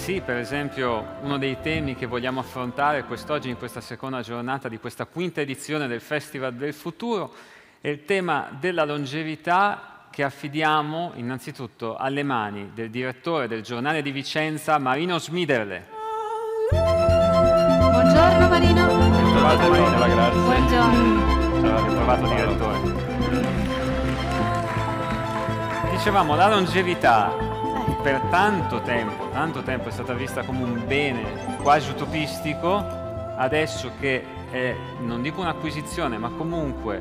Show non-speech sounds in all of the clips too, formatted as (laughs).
Sì, per esempio uno dei temi che vogliamo affrontare quest'oggi in questa seconda giornata di questa quinta edizione del Festival del Futuro è il tema della longevità che affidiamo innanzitutto alle mani del direttore del giornale di Vicenza Marino Smiderle. Buongiorno Marino. Bentrovate Marino, Buongiorno. Ciao, ritrovato direttore. Dicevamo, la longevità per tanto tempo, tanto tempo è stata vista come un bene quasi utopistico, adesso che è, non dico un'acquisizione, ma comunque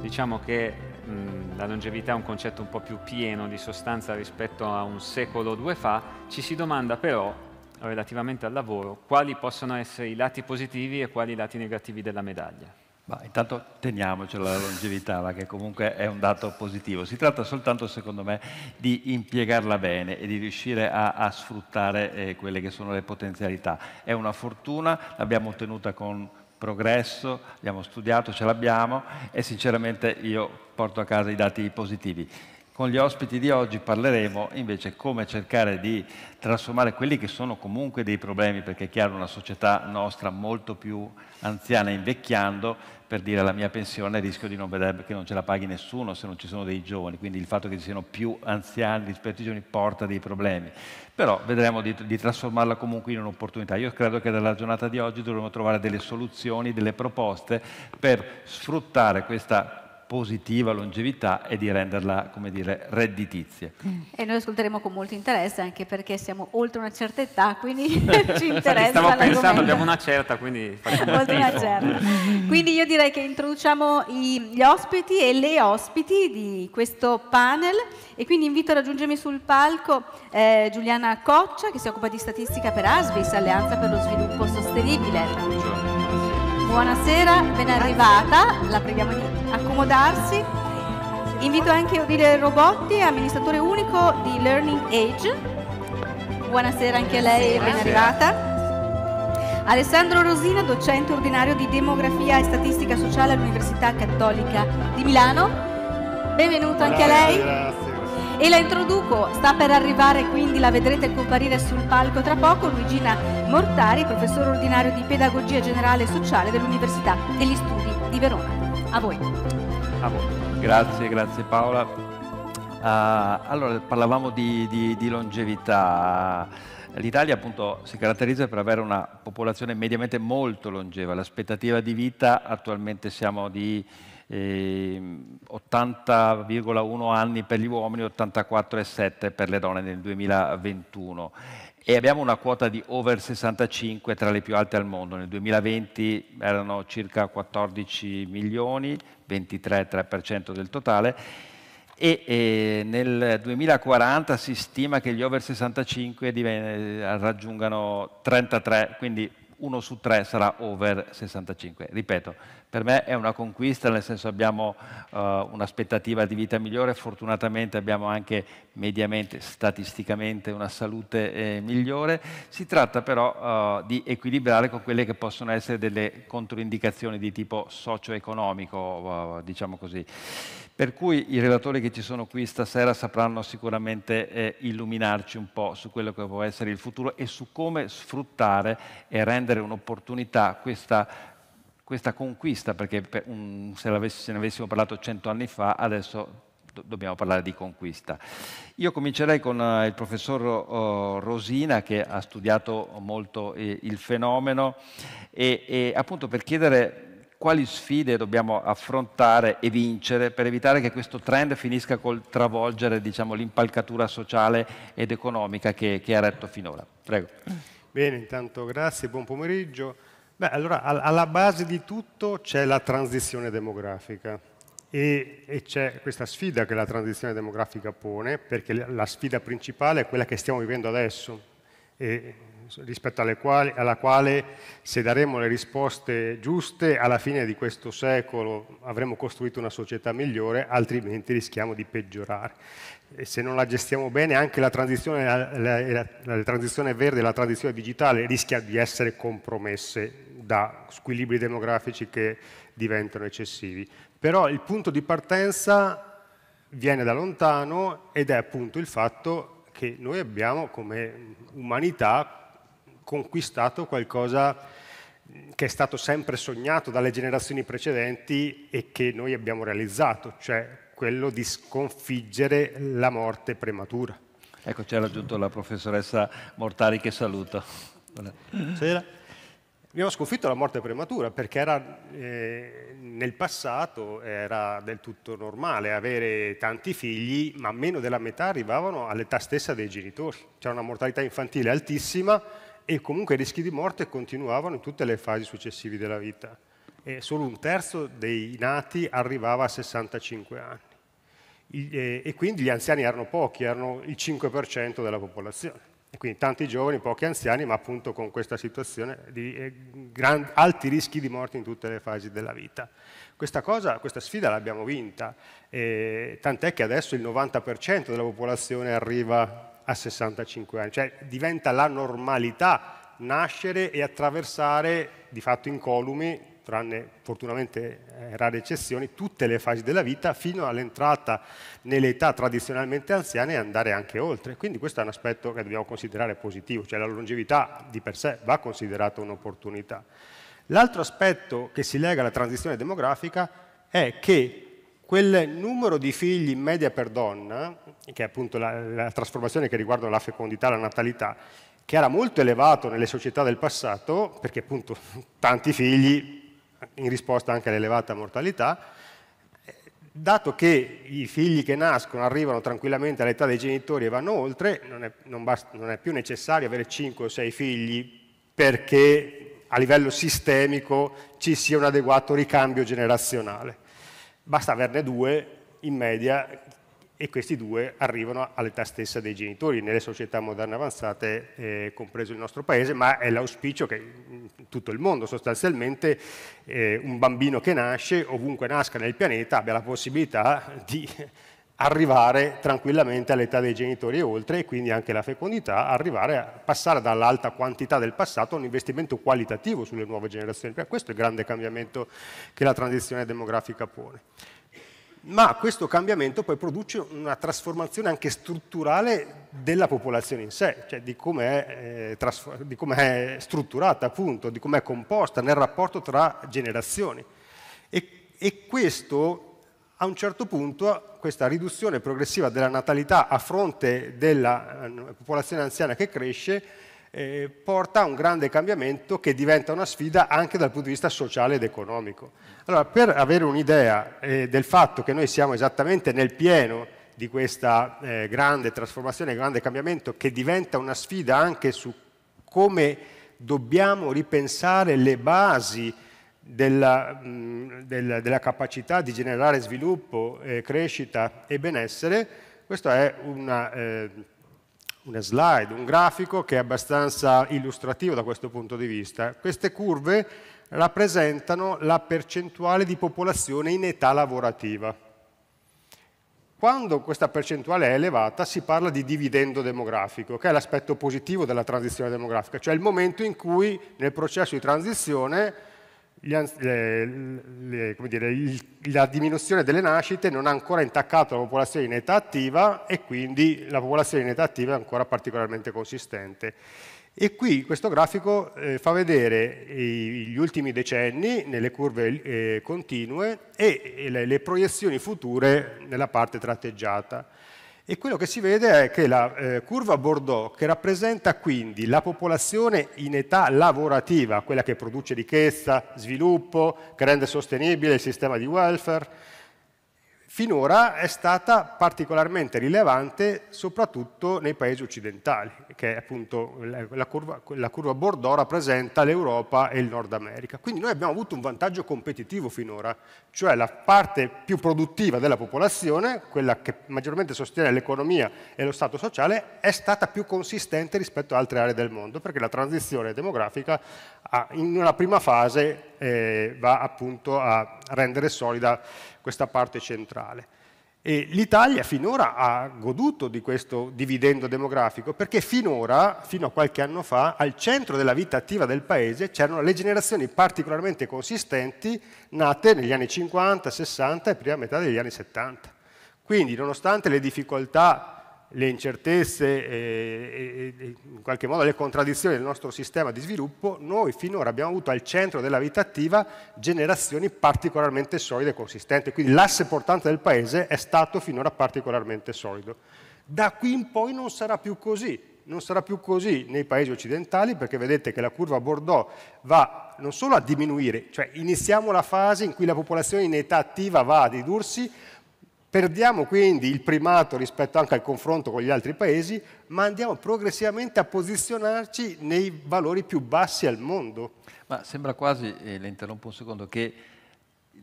diciamo che mh, la longevità è un concetto un po' più pieno di sostanza rispetto a un secolo o due fa, ci si domanda però relativamente al lavoro quali possono essere i lati positivi e quali i lati negativi della medaglia. Ma intanto teniamocela la longevità, ma che comunque è un dato positivo. Si tratta soltanto, secondo me, di impiegarla bene e di riuscire a, a sfruttare eh, quelle che sono le potenzialità. È una fortuna, l'abbiamo ottenuta con progresso, abbiamo studiato, ce l'abbiamo e sinceramente io porto a casa i dati positivi. Con gli ospiti di oggi parleremo invece come cercare di trasformare quelli che sono comunque dei problemi, perché è chiaro una società nostra molto più anziana invecchiando, per dire la mia pensione rischio di non vedere che non ce la paghi nessuno se non ci sono dei giovani, quindi il fatto che ci siano più anziani rispetto ai giovani porta dei problemi, però vedremo di, di trasformarla comunque in un'opportunità. Io credo che dalla giornata di oggi dovremo trovare delle soluzioni, delle proposte per sfruttare questa positiva longevità e di renderla, come dire, redditizia. E noi ascolteremo con molto interesse anche perché siamo oltre una certa età, quindi (laughs) ci interessa. Stavo pensando, abbiamo una certa, quindi facciamo una certa. Quindi io direi che introduciamo gli ospiti e le ospiti di questo panel e quindi invito a raggiungermi sul palco eh, Giuliana Coccia che si occupa di statistica per ASVIS, Alleanza per lo Sviluppo Sostenibile. Buongiorno. Buonasera, ben arrivata, la preghiamo di accomodarsi. Invito anche Odile Robotti, amministratore unico di Learning Age. Buonasera anche a lei, ben arrivata. Alessandro Rosina, docente ordinario di Demografia e Statistica Sociale all'Università Cattolica di Milano. Benvenuto anche a lei. Grazie e la introduco, sta per arrivare quindi la vedrete comparire sul palco tra poco Luigina Mortari, professore ordinario di Pedagogia Generale e Sociale dell'Università degli Studi di Verona. A voi. A voi. Grazie, grazie Paola. Uh, allora, parlavamo di, di, di longevità. L'Italia appunto si caratterizza per avere una popolazione mediamente molto longeva, l'aspettativa di vita attualmente siamo di 80,1 ehm, anni per gli uomini, 84,7 per le donne nel 2021 e abbiamo una quota di over 65 tra le più alte al mondo. Nel 2020 erano circa 14 milioni, 23,3% del totale e, e, eh, nel 2040 si stima che gli over 65 diven- raggiungano 33, quindi uno su tre sarà over 65. Ripeto, per me è una conquista, nel senso abbiamo uh, un'aspettativa di vita migliore, fortunatamente abbiamo anche mediamente, statisticamente una salute eh, migliore. Si tratta però uh, di equilibrare con quelle che possono essere delle controindicazioni di tipo socio-economico, uh, diciamo così per cui i relatori che ci sono qui stasera sapranno sicuramente eh, illuminarci un po' su quello che può essere il futuro e su come sfruttare e rendere un'opportunità questa questa conquista, perché per un, se, se, ne avessimo parlato cento anni fa, adesso do dobbiamo parlare di conquista. Io comincerei con uh, il professor uh, Rosina, che ha studiato molto eh, il fenomeno, e, e appunto per chiedere quali sfide dobbiamo affrontare e vincere per evitare che questo trend finisca col travolgere diciamo, l'impalcatura sociale ed economica che, che ha retto finora. Prego. Bene, intanto grazie, buon pomeriggio. Beh, allora, alla base di tutto c'è la transizione demografica e, e c'è questa sfida che la transizione demografica pone, perché la sfida principale è quella che stiamo vivendo adesso. E, rispetto quali, alla quale se daremo le risposte giuste alla fine di questo secolo avremo costruito una società migliore, altrimenti rischiamo di peggiorare. E se non la gestiamo bene anche la transizione, la, la, la transizione verde e la transizione digitale rischia di essere compromesse da squilibri demografici che diventano eccessivi. Però il punto di partenza viene da lontano ed è appunto il fatto che noi abbiamo come umanità conquistato qualcosa che è stato sempre sognato dalle generazioni precedenti e che noi abbiamo realizzato, cioè quello di sconfiggere la morte prematura. Ecco, ci raggiunto la professoressa Mortari che saluto. Buonasera. Abbiamo sconfitto la morte prematura perché era, eh, nel passato era del tutto normale avere tanti figli, ma meno della metà arrivavano all'età stessa dei genitori. C'era una mortalità infantile altissima, e comunque i rischi di morte continuavano in tutte le fasi successive della vita e solo un terzo dei nati arrivava a 65 anni e quindi gli anziani erano pochi, erano il 5% della popolazione. E quindi tanti giovani, pochi anziani, ma appunto con questa situazione di eh, gran, alti rischi di morte in tutte le fasi della vita. Questa, cosa, questa sfida l'abbiamo vinta, eh, tant'è che adesso il 90% della popolazione arriva a 65 anni, cioè diventa la normalità nascere e attraversare di fatto incolumi, tranne fortunatamente eh, rare eccezioni, tutte le fasi della vita fino all'entrata nell'età tradizionalmente anziana e andare anche oltre. Quindi questo è un aspetto che dobbiamo considerare positivo, cioè la longevità di per sé va considerata un'opportunità. L'altro aspetto che si lega alla transizione demografica è che quel numero di figli in media per donna, che è appunto la, la trasformazione che riguarda la fecondità la natalità, che era molto elevato nelle società del passato, perché appunto (laughs) tanti figli in risposta anche all'elevata mortalità, eh, dato che i figli che nascono arrivano tranquillamente all'età dei genitori e vanno oltre, non è, non basta, non è più necessario avere 5 o 6 figli perché a livello sistemico ci sia un adeguato ricambio generazionale basta averne due in media e questi due arrivano all'età stessa dei genitori nelle società moderne avanzate, eh, compreso il nostro paese, ma è l'auspicio che in mm, tutto il mondo sostanzialmente eh, un bambino che nasce, ovunque nasca nel pianeta, abbia la possibilità di arrivare tranquillamente all'età dei genitori e oltre e quindi anche la fecondità, arrivare a passare dall'alta quantità del passato a un investimento qualitativo sulle nuove generazioni. Questo è il grande cambiamento che la transizione demografica pone. Ma questo cambiamento poi produce una trasformazione anche strutturale della popolazione in sé, cioè di come è, eh, com è strutturata appunto, di come è composta nel rapporto tra generazioni. e, e questo a un certo punto questa riduzione progressiva della natalità a fronte della eh, popolazione anziana che cresce eh, porta a un grande cambiamento che diventa una sfida anche dal punto di vista sociale ed economico. Allora, per avere un'idea eh, del fatto che noi siamo esattamente nel pieno di questa eh, grande trasformazione, grande cambiamento, che diventa una sfida anche su come dobbiamo ripensare le basi della, della, della, capacità di generare sviluppo, eh, crescita e benessere, questa è una, eh, una, slide, un grafico che è abbastanza illustrativo da questo punto di vista. Queste curve rappresentano la percentuale di popolazione in età lavorativa. Quando questa percentuale è elevata si parla di dividendo demografico, che è l'aspetto positivo della transizione demografica, cioè il momento in cui nel processo di transizione le, le, dire, il, la diminuzione delle nascite non ha ancora intaccato la popolazione in età attiva e quindi la popolazione in età attiva è ancora particolarmente consistente. E qui questo grafico eh, fa vedere gli ultimi decenni nelle curve eh, continue e, le, le proiezioni future nella parte tratteggiata. E quello che si vede è che la eh, curva Bordeaux, che rappresenta quindi la popolazione in età lavorativa, quella che produce ricchezza, sviluppo, che rende sostenibile il sistema di welfare, finora è stata particolarmente rilevante soprattutto nei paesi occidentali che appunto la curva, la curva Bordeaux rappresenta l'Europa e il Nord America. Quindi noi abbiamo avuto un vantaggio competitivo finora, cioè la parte più produttiva della popolazione, quella che maggiormente sostiene l'economia e lo Stato sociale, è stata più consistente rispetto ad altre aree del mondo, perché la transizione demografica in una prima fase eh, va appunto a rendere solida questa parte centrale. L'Italia finora ha goduto di questo dividendo demografico perché finora, fino a qualche anno fa, al centro della vita attiva del paese c'erano le generazioni particolarmente consistenti nate negli anni 50, 60 e prima metà degli anni 70. Quindi, nonostante le difficoltà le incertezze e, e, e, in qualche modo le contraddizioni del nostro sistema di sviluppo, noi finora abbiamo avuto al centro della vita attiva generazioni particolarmente solide e consistenti, quindi l'asse portante del paese è stato finora particolarmente solido. Da qui in poi non sarà più così, non sarà più così nei paesi occidentali perché vedete che la curva Bordeaux va non solo a diminuire, cioè iniziamo la fase in cui la popolazione in età attiva va a ridursi, Perdiamo quindi il primato rispetto anche al confronto con gli altri paesi, ma andiamo progressivamente a posizionarci nei valori più bassi al mondo. Ma sembra quasi, e le interrompo un secondo, che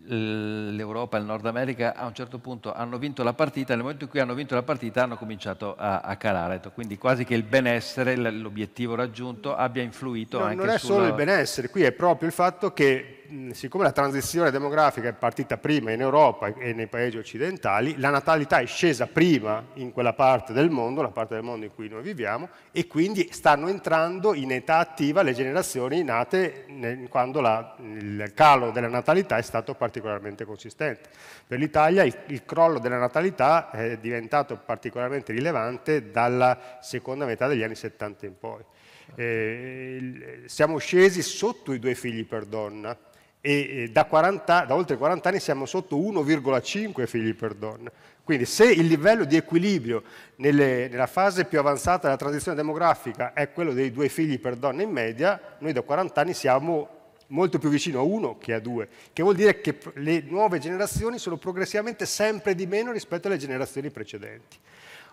l'Europa e il Nord America a un certo punto hanno vinto la partita, nel momento in cui hanno vinto la partita hanno cominciato a, a calare, quindi quasi che il benessere, l'obiettivo raggiunto abbia influito no, anche Non è sulla... solo il benessere, qui è proprio il fatto che siccome la transizione demografica è partita prima in Europa e nei paesi occidentali, la natalità è scesa prima in quella parte del mondo, la parte del mondo in cui noi viviamo, e quindi stanno entrando in età attiva le generazioni nate quando la, il calo della natalità è stato particolarmente particolarmente consistente. Per l'Italia il, il, crollo della natalità è diventato particolarmente rilevante dalla seconda metà degli anni 70 in poi. Certo. Eh, siamo scesi sotto i due figli per donna e da, 40, da oltre 40 anni siamo sotto 1,5 figli per donna. Quindi se il livello di equilibrio nelle, nella fase più avanzata della transizione demografica è quello dei due figli per donna in media, noi da 40 anni siamo molto più vicino a uno che a due, che vuol dire che le nuove generazioni sono progressivamente sempre di meno rispetto alle generazioni precedenti.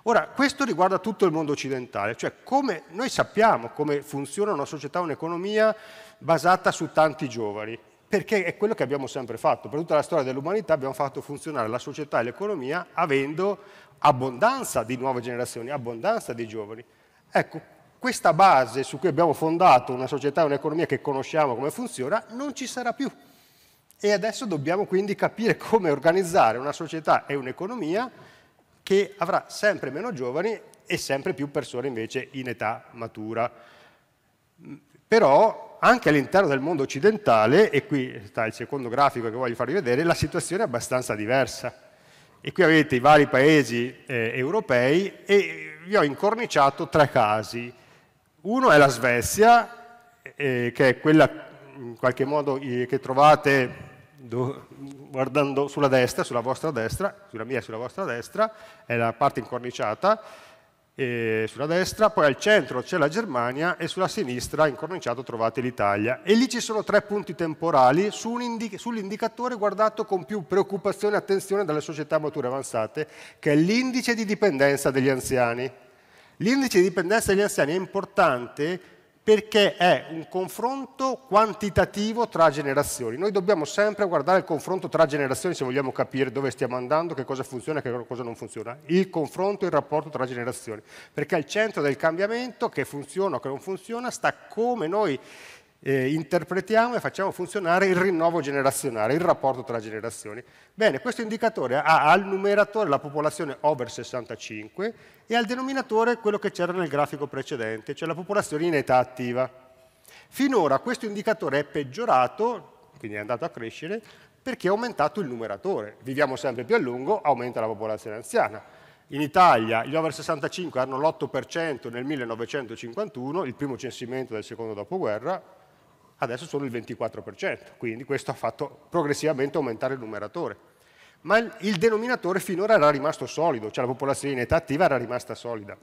Ora, questo riguarda tutto il mondo occidentale, cioè come noi sappiamo come funziona una società, un'economia basata su tanti giovani, perché è quello che abbiamo sempre fatto, per tutta la storia dell'umanità abbiamo fatto funzionare la società e l'economia avendo abbondanza di nuove generazioni, abbondanza di giovani. Ecco, questa base su cui abbiamo fondato una società e un'economia che conosciamo come funziona non ci sarà più. E adesso dobbiamo quindi capire come organizzare una società e un'economia che avrà sempre meno giovani e sempre più persone invece in età matura. Però anche all'interno del mondo occidentale, e qui sta il secondo grafico che voglio farvi vedere, la situazione è abbastanza diversa. E qui avete i vari paesi eh, europei e vi ho incorniciato tre casi. Uno è la Svezia, eh, che è quella in qualche modo eh, che trovate do, guardando sulla destra, sulla vostra destra, sulla mia e sulla vostra destra, è la parte incorniciata, eh, sulla destra, poi al centro c'è la Germania e sulla sinistra incorniciato trovate l'Italia. E lì ci sono tre punti temporali su sull'indicatore guardato con più preoccupazione e attenzione dalle società mature avanzate, che è l'indice di dipendenza degli anziani. L'indice di dipendenza degli anziani è importante perché è un confronto quantitativo tra generazioni. Noi dobbiamo sempre guardare il confronto tra generazioni se vogliamo capire dove stiamo andando, che cosa funziona e che cosa non funziona. Il confronto, il rapporto tra generazioni, perché al centro del cambiamento, che funziona o che non funziona, sta come noi eh, interpretiamo e facciamo funzionare il rinnovo generazionale, il rapporto tra generazioni. Bene, questo indicatore ha al numeratore la popolazione over 65 e al denominatore quello che c'era nel grafico precedente, cioè la popolazione in età attiva. Finora questo indicatore è peggiorato, quindi è andato a crescere, perché è aumentato il numeratore. Viviamo sempre più a lungo, aumenta la popolazione anziana. In Italia gli over 65 hanno l'8% nel 1951, il primo censimento del secondo dopoguerra, adesso sono il 24%, quindi questo ha fatto progressivamente aumentare il numeratore. Ma il denominatore finora era rimasto solido, cioè la popolazione in età attiva era rimasta solida.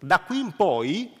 Da qui in poi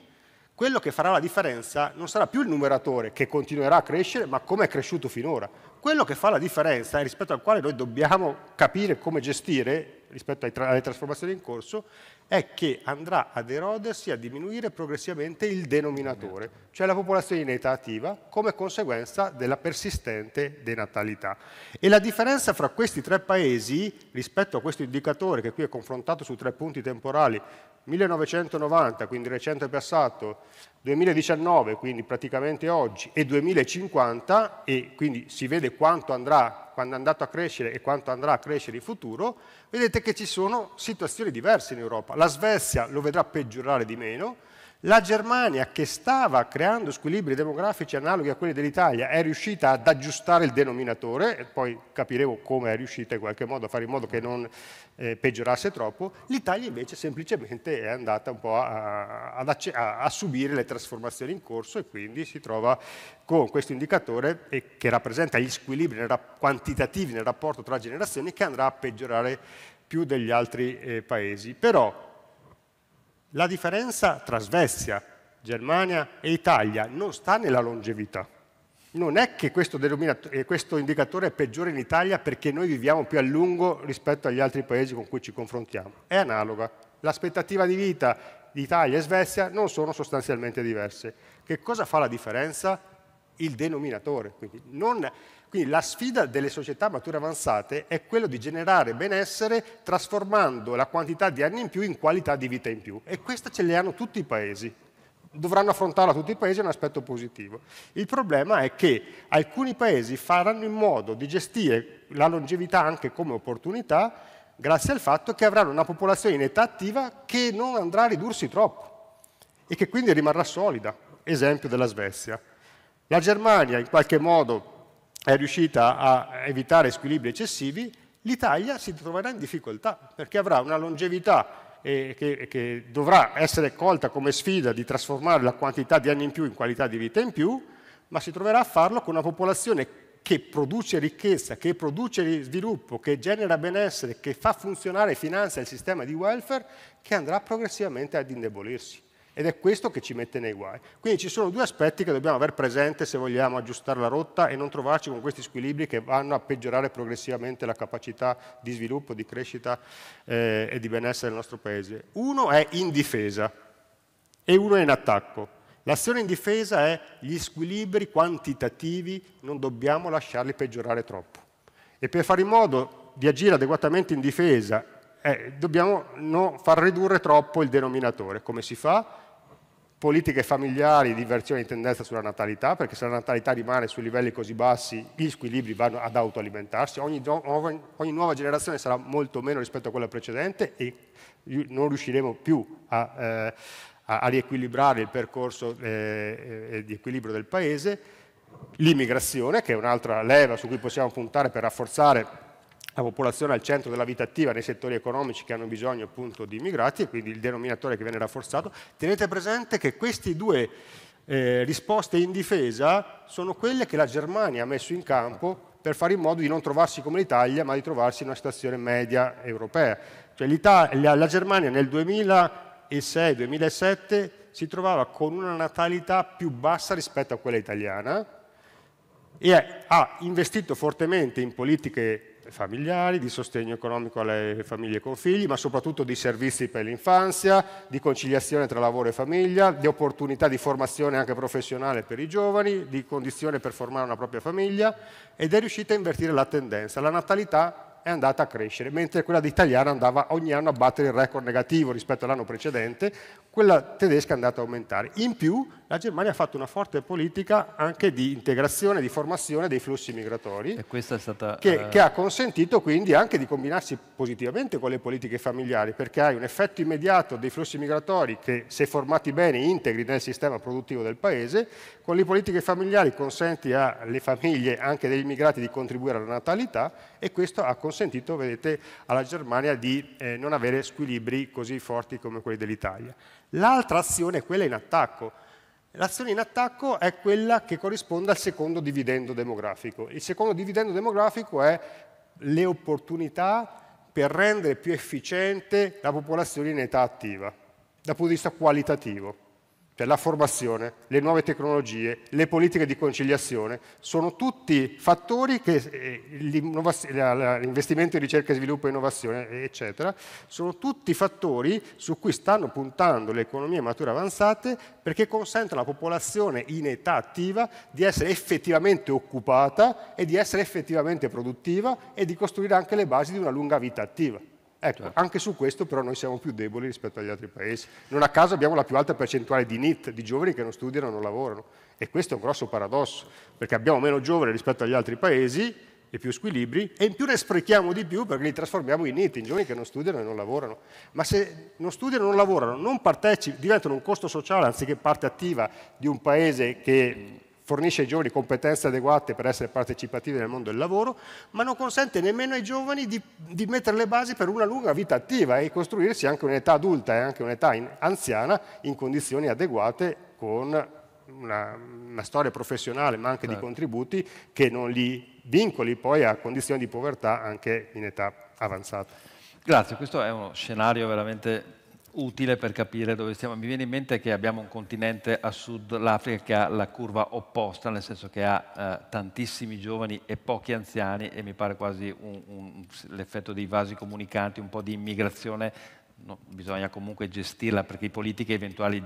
quello che farà la differenza non sarà più il numeratore che continuerà a crescere, ma come è cresciuto finora. Quello che fa la differenza rispetto al quale noi dobbiamo capire come gestire rispetto tra alle trasformazioni in corso è che andrà ad erodersi, a diminuire progressivamente il denominatore, cioè la popolazione in età attiva come conseguenza della persistente denatalità. E la differenza fra questi tre paesi rispetto a questo indicatore che qui è confrontato su tre punti temporali 1990, quindi recente passato, 2019, quindi praticamente oggi, e 2050, e quindi si vede quanto andrà, quando è andato a crescere e quanto andrà a crescere in futuro, vedete che ci sono situazioni diverse in Europa. La Svezia lo vedrà peggiorare di meno, la Germania, che stava creando squilibri demografici analoghi a quelli dell'Italia, è riuscita ad aggiustare il denominatore, e poi capiremo come è riuscita in qualche modo a fare in modo che non eh, peggiorasse troppo, l'Italia invece semplicemente è andata un po' a, a, a, a, subire le trasformazioni in corso e quindi si trova con questo indicatore che rappresenta gli squilibri nel quantitativi nel rapporto tra generazioni che andrà a peggiorare più degli altri eh, paesi. Però la differenza tra Svezia, Germania e Italia non sta nella longevità. Non è che questo, eh, questo, indicatore è peggiore in Italia perché noi viviamo più a lungo rispetto agli altri paesi con cui ci confrontiamo. È analoga. L'aspettativa di vita di Italia e Svezia non sono sostanzialmente diverse. Che cosa fa la differenza? il denominatore. Quindi, non, quindi, la sfida delle società mature avanzate è quella di generare benessere trasformando la quantità di anni in più in qualità di vita in più. E questa ce le hanno tutti i paesi. Dovranno affrontarla tutti i paesi, è un aspetto positivo. Il problema è che alcuni paesi faranno in modo di gestire la longevità anche come opportunità grazie al fatto che avranno una popolazione in età attiva che non andrà a ridursi troppo e che quindi rimarrà solida. Esempio della Svezia. La Germania in qualche modo è riuscita a evitare squilibri eccessivi, l'Italia si troverà in difficoltà perché avrà una longevità eh, che, che, dovrà essere colta come sfida di trasformare la quantità di anni in più in qualità di vita in più, ma si troverà a farlo con una popolazione che produce ricchezza, che produce sviluppo, che genera benessere, che fa funzionare e finanzia il sistema di welfare, che andrà progressivamente ad indebolirsi. Ed è questo che ci mette nei guai. Quindi ci sono due aspetti che dobbiamo avere presente se vogliamo aggiustare la rotta e non trovarci con questi squilibri che vanno a peggiorare progressivamente la capacità di sviluppo, di crescita eh, e di benessere del nostro paese. Uno è in difesa e uno è in attacco. L'azione in difesa è gli squilibri quantitativi, non dobbiamo lasciarli peggiorare troppo. E per fare in modo di agire adeguatamente in difesa, eh, dobbiamo non far ridurre troppo il denominatore. Come si fa? politiche familiari di inversione di tendenza sulla natalità, perché se la natalità rimane su livelli così bassi, gli squilibri vanno ad autoalimentarsi, ogni, ogni nuova generazione sarà molto meno rispetto a quella precedente e non riusciremo più a, eh, a riequilibrare il percorso eh, eh, di equilibrio del paese, l'immigrazione, che è un'altra leva su cui possiamo puntare per rafforzare la popolazione al centro della vita attiva nei settori economici che hanno bisogno appunto di immigrati e quindi il denominatore che viene rafforzato, tenete presente che queste due eh, risposte in difesa sono quelle che la Germania ha messo in campo per fare in modo di non trovarsi come l'Italia, ma di trovarsi in una situazione media europea. Cioè la Germania nel 2006-2007 si trovava con una natalità più bassa rispetto a quella italiana e ha investito fortemente in politiche familiari, di sostegno economico alle famiglie con figli, ma soprattutto di servizi per l'infanzia, di conciliazione tra lavoro e famiglia, di opportunità di formazione anche professionale per i giovani, di condizione per formare una propria famiglia ed è riuscita a invertire la tendenza. La natalità è andata a crescere, mentre quella italiana andava ogni anno a battere il record negativo rispetto all'anno precedente, quella tedesca è andata a aumentare. In più la Germania ha fatto una forte politica anche di integrazione, di formazione dei flussi migratori, e stata, che, uh... che, ha consentito quindi anche di combinarsi positivamente con le politiche familiari, perché hai un effetto immediato dei flussi migratori che, se formati bene, integri nel sistema produttivo del paese, con le politiche familiari consenti alle famiglie anche degli immigrati di contribuire alla natalità e questo ha consentito, vedete, alla Germania di eh, non avere squilibri così forti come quelli dell'Italia. L'altra azione è quella in attacco, L'azione in attacco è quella che corrisponde al secondo dividendo demografico. Il secondo dividendo demografico è le opportunità per rendere più efficiente la popolazione in età attiva, dal punto di vista qualitativo cioè la formazione, le nuove tecnologie, le politiche di conciliazione, sono tutti fattori che eh, l'investimento in ricerca, sviluppo e innovazione, eccetera, sono tutti fattori su cui stanno puntando le economie mature avanzate perché consentono alla popolazione in età attiva di essere effettivamente occupata e di essere effettivamente produttiva e di costruire anche le basi di una lunga vita attiva. Ecco, certo. anche su questo però noi siamo più deboli rispetto agli altri paesi. Non a caso abbiamo la più alta percentuale di NIT, di giovani che non studiano, e non lavorano. E questo è un grosso paradosso, perché abbiamo meno giovani rispetto agli altri paesi e più squilibri, e in più ne sprechiamo di più perché li trasformiamo in NIT, in giovani che non studiano e non lavorano. Ma se non studiano e non lavorano, non diventano un costo sociale anziché parte attiva di un paese che fornisce ai giovani competenze adeguate per essere partecipativi nel mondo del lavoro, ma non consente nemmeno ai giovani di, di mettere le basi per una lunga vita attiva e costruirsi anche un'età adulta e anche un'età anziana in condizioni adeguate con una, una storia professionale ma anche certo. di contributi che non li vincoli poi a condizioni di povertà anche in età avanzata. Grazie, questo è uno scenario veramente utile per capire dove stiamo. Mi viene in mente che abbiamo un continente a sud, l'Africa, che ha la curva opposta, nel senso che ha eh, tantissimi giovani e pochi anziani e mi pare quasi l'effetto dei vasi comunicanti, un po' di immigrazione. No, bisogna comunque gestirla perché i politiche eventuali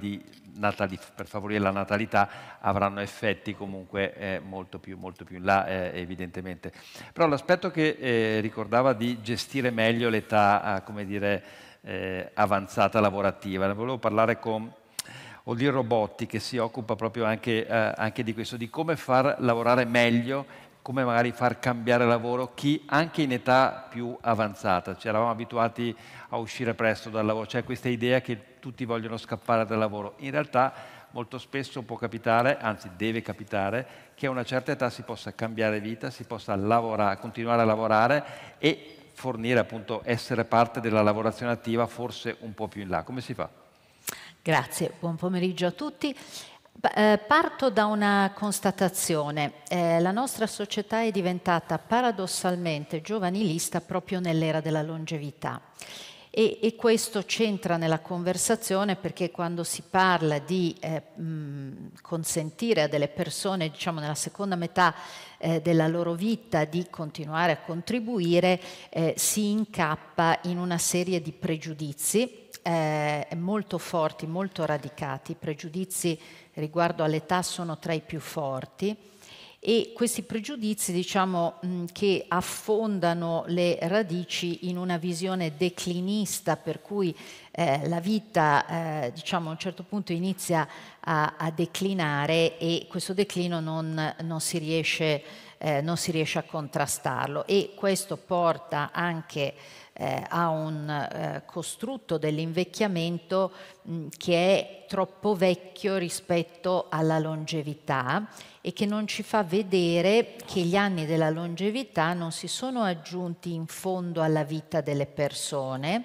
per favorire la natalità avranno effetti comunque eh, molto, più, molto, più, in là eh, evidentemente. Però l'aspetto che eh, ricordava di gestire meglio l'età, eh, come dire, eh, avanzata lavorativa. Volevo parlare con Odir Robotti che si occupa proprio anche, eh, anche di questo, di come far lavorare meglio come magari far cambiare lavoro chi anche in età più avanzata. Ci eravamo abituati a uscire presto dal lavoro, c'è questa idea che tutti vogliono scappare dal lavoro. In realtà molto spesso può capitare, anzi deve capitare, che a una certa età si possa cambiare vita, si possa lavorare, continuare a lavorare e fornire, appunto, essere parte della lavorazione attiva forse un po' più in là. Come si fa? Grazie, buon pomeriggio a tutti. Eh, parto da una constatazione. Eh, la nostra società è diventata paradossalmente giovanilista proprio nell'era della longevità e, e, questo c'entra nella conversazione perché quando si parla di eh, mh, consentire a delle persone, diciamo nella seconda metà eh, della loro vita, di continuare a contribuire, eh, si incappa in una serie di pregiudizi eh, molto forti, molto radicati. I pregiudizi riguardo all'età sono tra i più forti e questi pregiudizi diciamo, che affondano le radici in una visione declinista per cui eh, la vita eh, diciamo, a un certo punto inizia a, a declinare e questo declino non, non, si riesce, eh, non, si riesce, a contrastarlo e questo porta anche eh, a un eh, costrutto dell'invecchiamento mh, che è troppo vecchio rispetto alla longevità e che non ci fa vedere che gli anni della longevità non si sono aggiunti in fondo alla vita delle persone,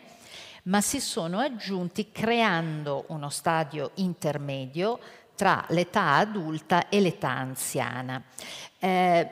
ma si sono aggiunti creando uno stadio intermedio tra l'età adulta e l'età anziana. Eh,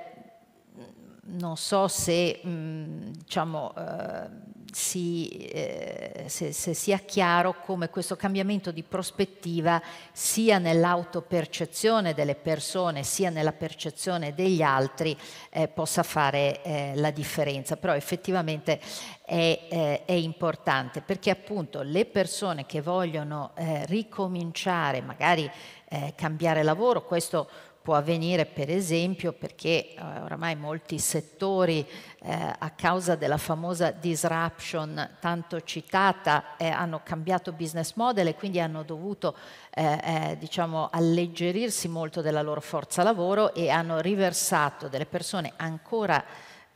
non so se mm, diciamo, eh, si, eh, se, se, sia chiaro come questo cambiamento di prospettiva sia nell'autopercezione delle persone sia nella percezione degli altri eh, possa fare eh, la differenza, però effettivamente è, eh, è, importante perché appunto le persone che vogliono eh, ricominciare, magari eh, cambiare lavoro, questo può avvenire per esempio perché eh, oramai molti settori eh, a causa della famosa disruption tanto citata eh, hanno cambiato business model e quindi hanno dovuto eh, eh, diciamo alleggerirsi molto della loro forza lavoro e hanno riversato delle persone ancora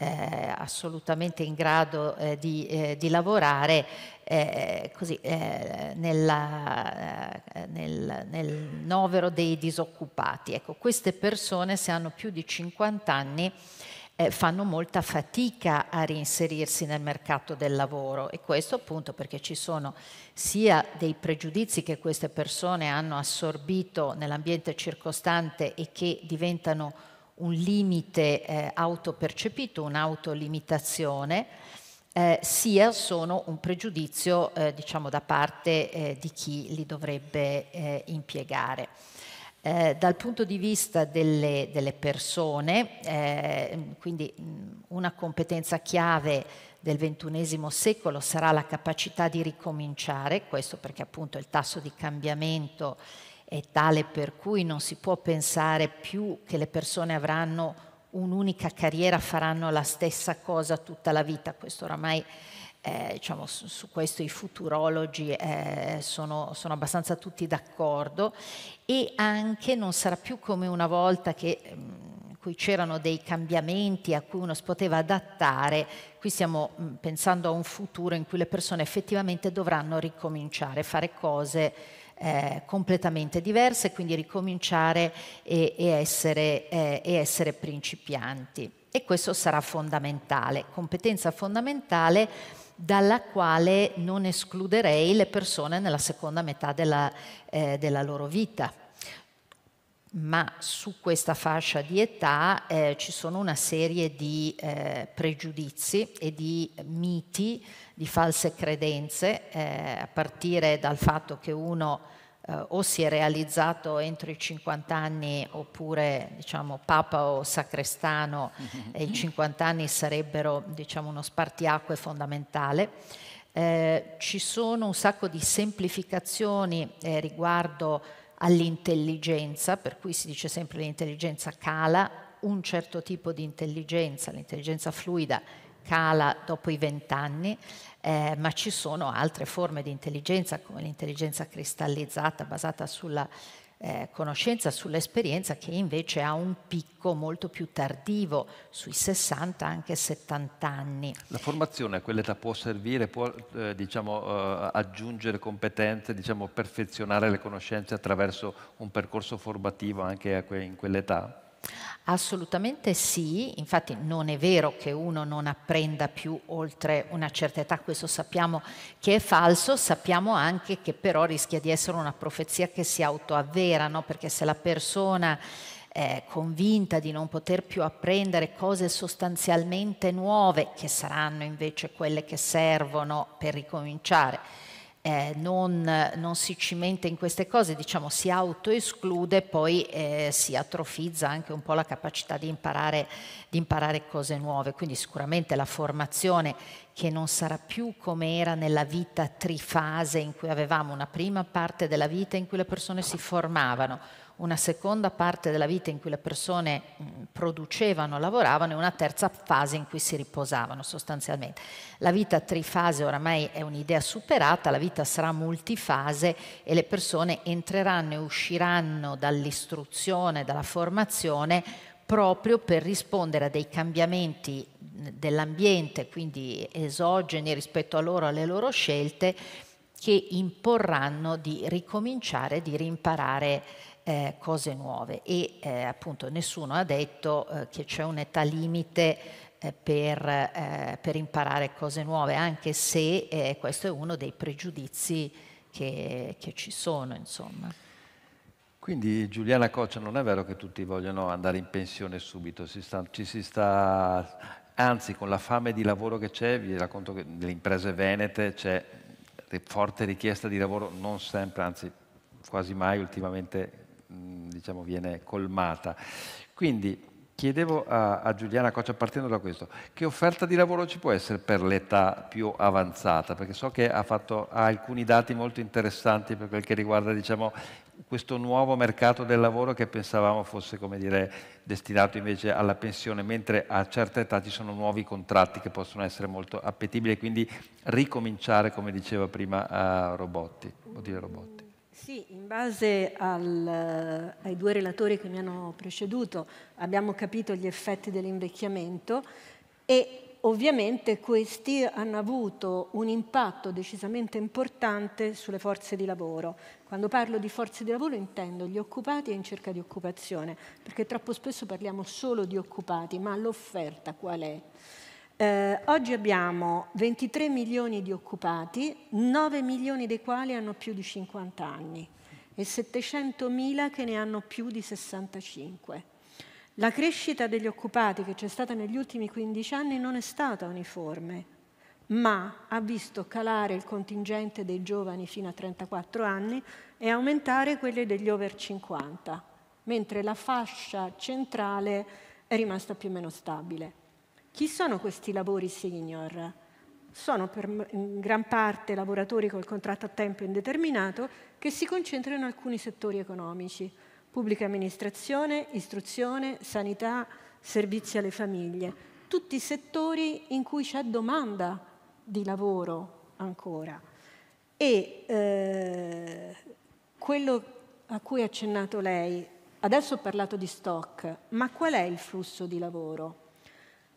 eh, assolutamente in grado eh, di, eh, di, lavorare eh, così, eh, nella, eh, nel, nel, novero dei disoccupati. Ecco, queste persone se hanno più di 50 anni fanno molta fatica a reinserirsi nel mercato del lavoro e questo appunto perché ci sono sia dei pregiudizi che queste persone hanno assorbito nell'ambiente circostante e che diventano un limite eh, autopercepito, un'autolimitazione, eh, sia sono un pregiudizio eh, diciamo, da parte eh, di chi li dovrebbe eh, impiegare. Eh, dal punto di vista delle, delle persone, quindi una competenza chiave del XXI secolo sarà la capacità di ricominciare, questo perché appunto il tasso di cambiamento eh, è tale per cui non si può pensare più che le persone avranno un'unica carriera, faranno la stessa cosa tutta la vita. Questo oramai, eh, diciamo, su, su, questo i futurologi eh, sono, sono abbastanza tutti d'accordo e anche non sarà più come una volta che... Mh, mm, cui c'erano dei cambiamenti a cui uno si poteva adattare, qui stiamo mm, pensando a un futuro in cui le persone effettivamente dovranno ricominciare, fare cose eh, completamente diverse, quindi ricominciare e, e, essere, eh, e essere principianti. E questo sarà fondamentale, competenza fondamentale dalla quale non escluderei le persone nella seconda metà della, eh, della loro vita ma su questa fascia di età eh, ci sono una serie di eh, pregiudizi e di miti, di false credenze, eh, a partire dal fatto che uno eh, o si è realizzato entro i 50 anni oppure diciamo papa o sacrestano mhm. e i 50 anni sarebbero diciamo, uno spartiacque fondamentale. Eh, ci sono un sacco di semplificazioni eh, riguardo all'intelligenza, per cui si dice sempre che l'intelligenza cala, un certo tipo di intelligenza, l'intelligenza fluida cala dopo i vent'anni, eh, ma ci sono altre forme di intelligenza come l'intelligenza cristallizzata basata sulla eh, conoscenza sull'esperienza che invece ha un picco molto più tardivo, sui 60 anche 70 anni. La formazione a quell'età può servire, può eh, diciamo, eh, aggiungere competenze, diciamo, perfezionare le conoscenze attraverso un percorso formativo anche que- in quell'età? Assolutamente sì, infatti non è vero che uno non apprenda più oltre una certa età, questo sappiamo che è falso, sappiamo anche che però rischia di essere una profezia che si autoavvera, no? perché se la persona è convinta di non poter più apprendere cose sostanzialmente nuove, che saranno invece quelle che servono per ricominciare, eh, non, non, si cimenta in queste cose, diciamo si autoesclude, poi eh, si atrofizza anche un po' la capacità di imparare, di imparare cose nuove. Quindi sicuramente la formazione che non sarà più come era nella vita trifase in cui avevamo una prima parte della vita in cui le persone si formavano, una seconda parte della vita in cui le persone mm, producevano, lavoravano e una terza fase in cui si riposavano sostanzialmente. La vita trifase oramai è un'idea superata, la vita sarà multifase e le persone entreranno e usciranno dall'istruzione, dalla formazione proprio per rispondere a dei cambiamenti mm, dell'ambiente, quindi esogeni rispetto a loro, alle loro scelte, che imporranno di ricominciare, di rimparare eh, cose nuove e eh, appunto nessuno ha detto eh, che c'è un'età limite eh, per, eh, per, imparare cose nuove, anche se eh, questo è uno dei pregiudizi che, che ci sono. Insomma. Quindi Giuliana Coccia non è vero che tutti vogliono andare in pensione subito, si sta, ci si sta anzi con la fame di lavoro che c'è, vi racconto che nelle imprese venete c'è forte richiesta di lavoro, non sempre, anzi quasi mai ultimamente Mm, diciamo, viene colmata. Quindi chiedevo a, a, Giuliana Coccia, partendo da questo, che offerta di lavoro ci può essere per l'età più avanzata? Perché so che ha, fatto, ha alcuni dati molto interessanti per quel che riguarda diciamo, questo nuovo mercato del lavoro che pensavamo fosse dire, destinato invece alla pensione, mentre a certa età ci sono nuovi contratti che possono essere molto appetibili e quindi ricominciare, come diceva prima Robotti. Robotti. Sì, in base al, eh, ai due relatori che mi hanno preceduto abbiamo capito gli effetti dell'invecchiamento e ovviamente questi hanno avuto un impatto decisamente importante sulle forze di lavoro. Quando parlo di forze di lavoro intendo gli occupati e in cerca di occupazione, perché troppo spesso parliamo solo di occupati, ma l'offerta qual è? Eh, oggi abbiamo 23 milioni di occupati, 9 milioni dei quali hanno più di 50 anni e 700 mila che ne hanno più di 65. La crescita degli occupati che c'è stata negli ultimi 15 anni non è stata uniforme, ma ha visto calare il contingente dei giovani fino a 34 anni e aumentare quelli degli over 50, mentre la fascia centrale è rimasta più o meno stabile. Chi sono questi lavori senior? Sono per in gran parte lavoratori col contratto a tempo indeterminato che si concentrano in alcuni settori economici, pubblica amministrazione, istruzione, sanità, servizi alle famiglie, tutti i settori in cui c'è domanda di lavoro ancora. E eh, quello a cui ha accennato lei, adesso ho parlato di stock, ma qual è il flusso di lavoro?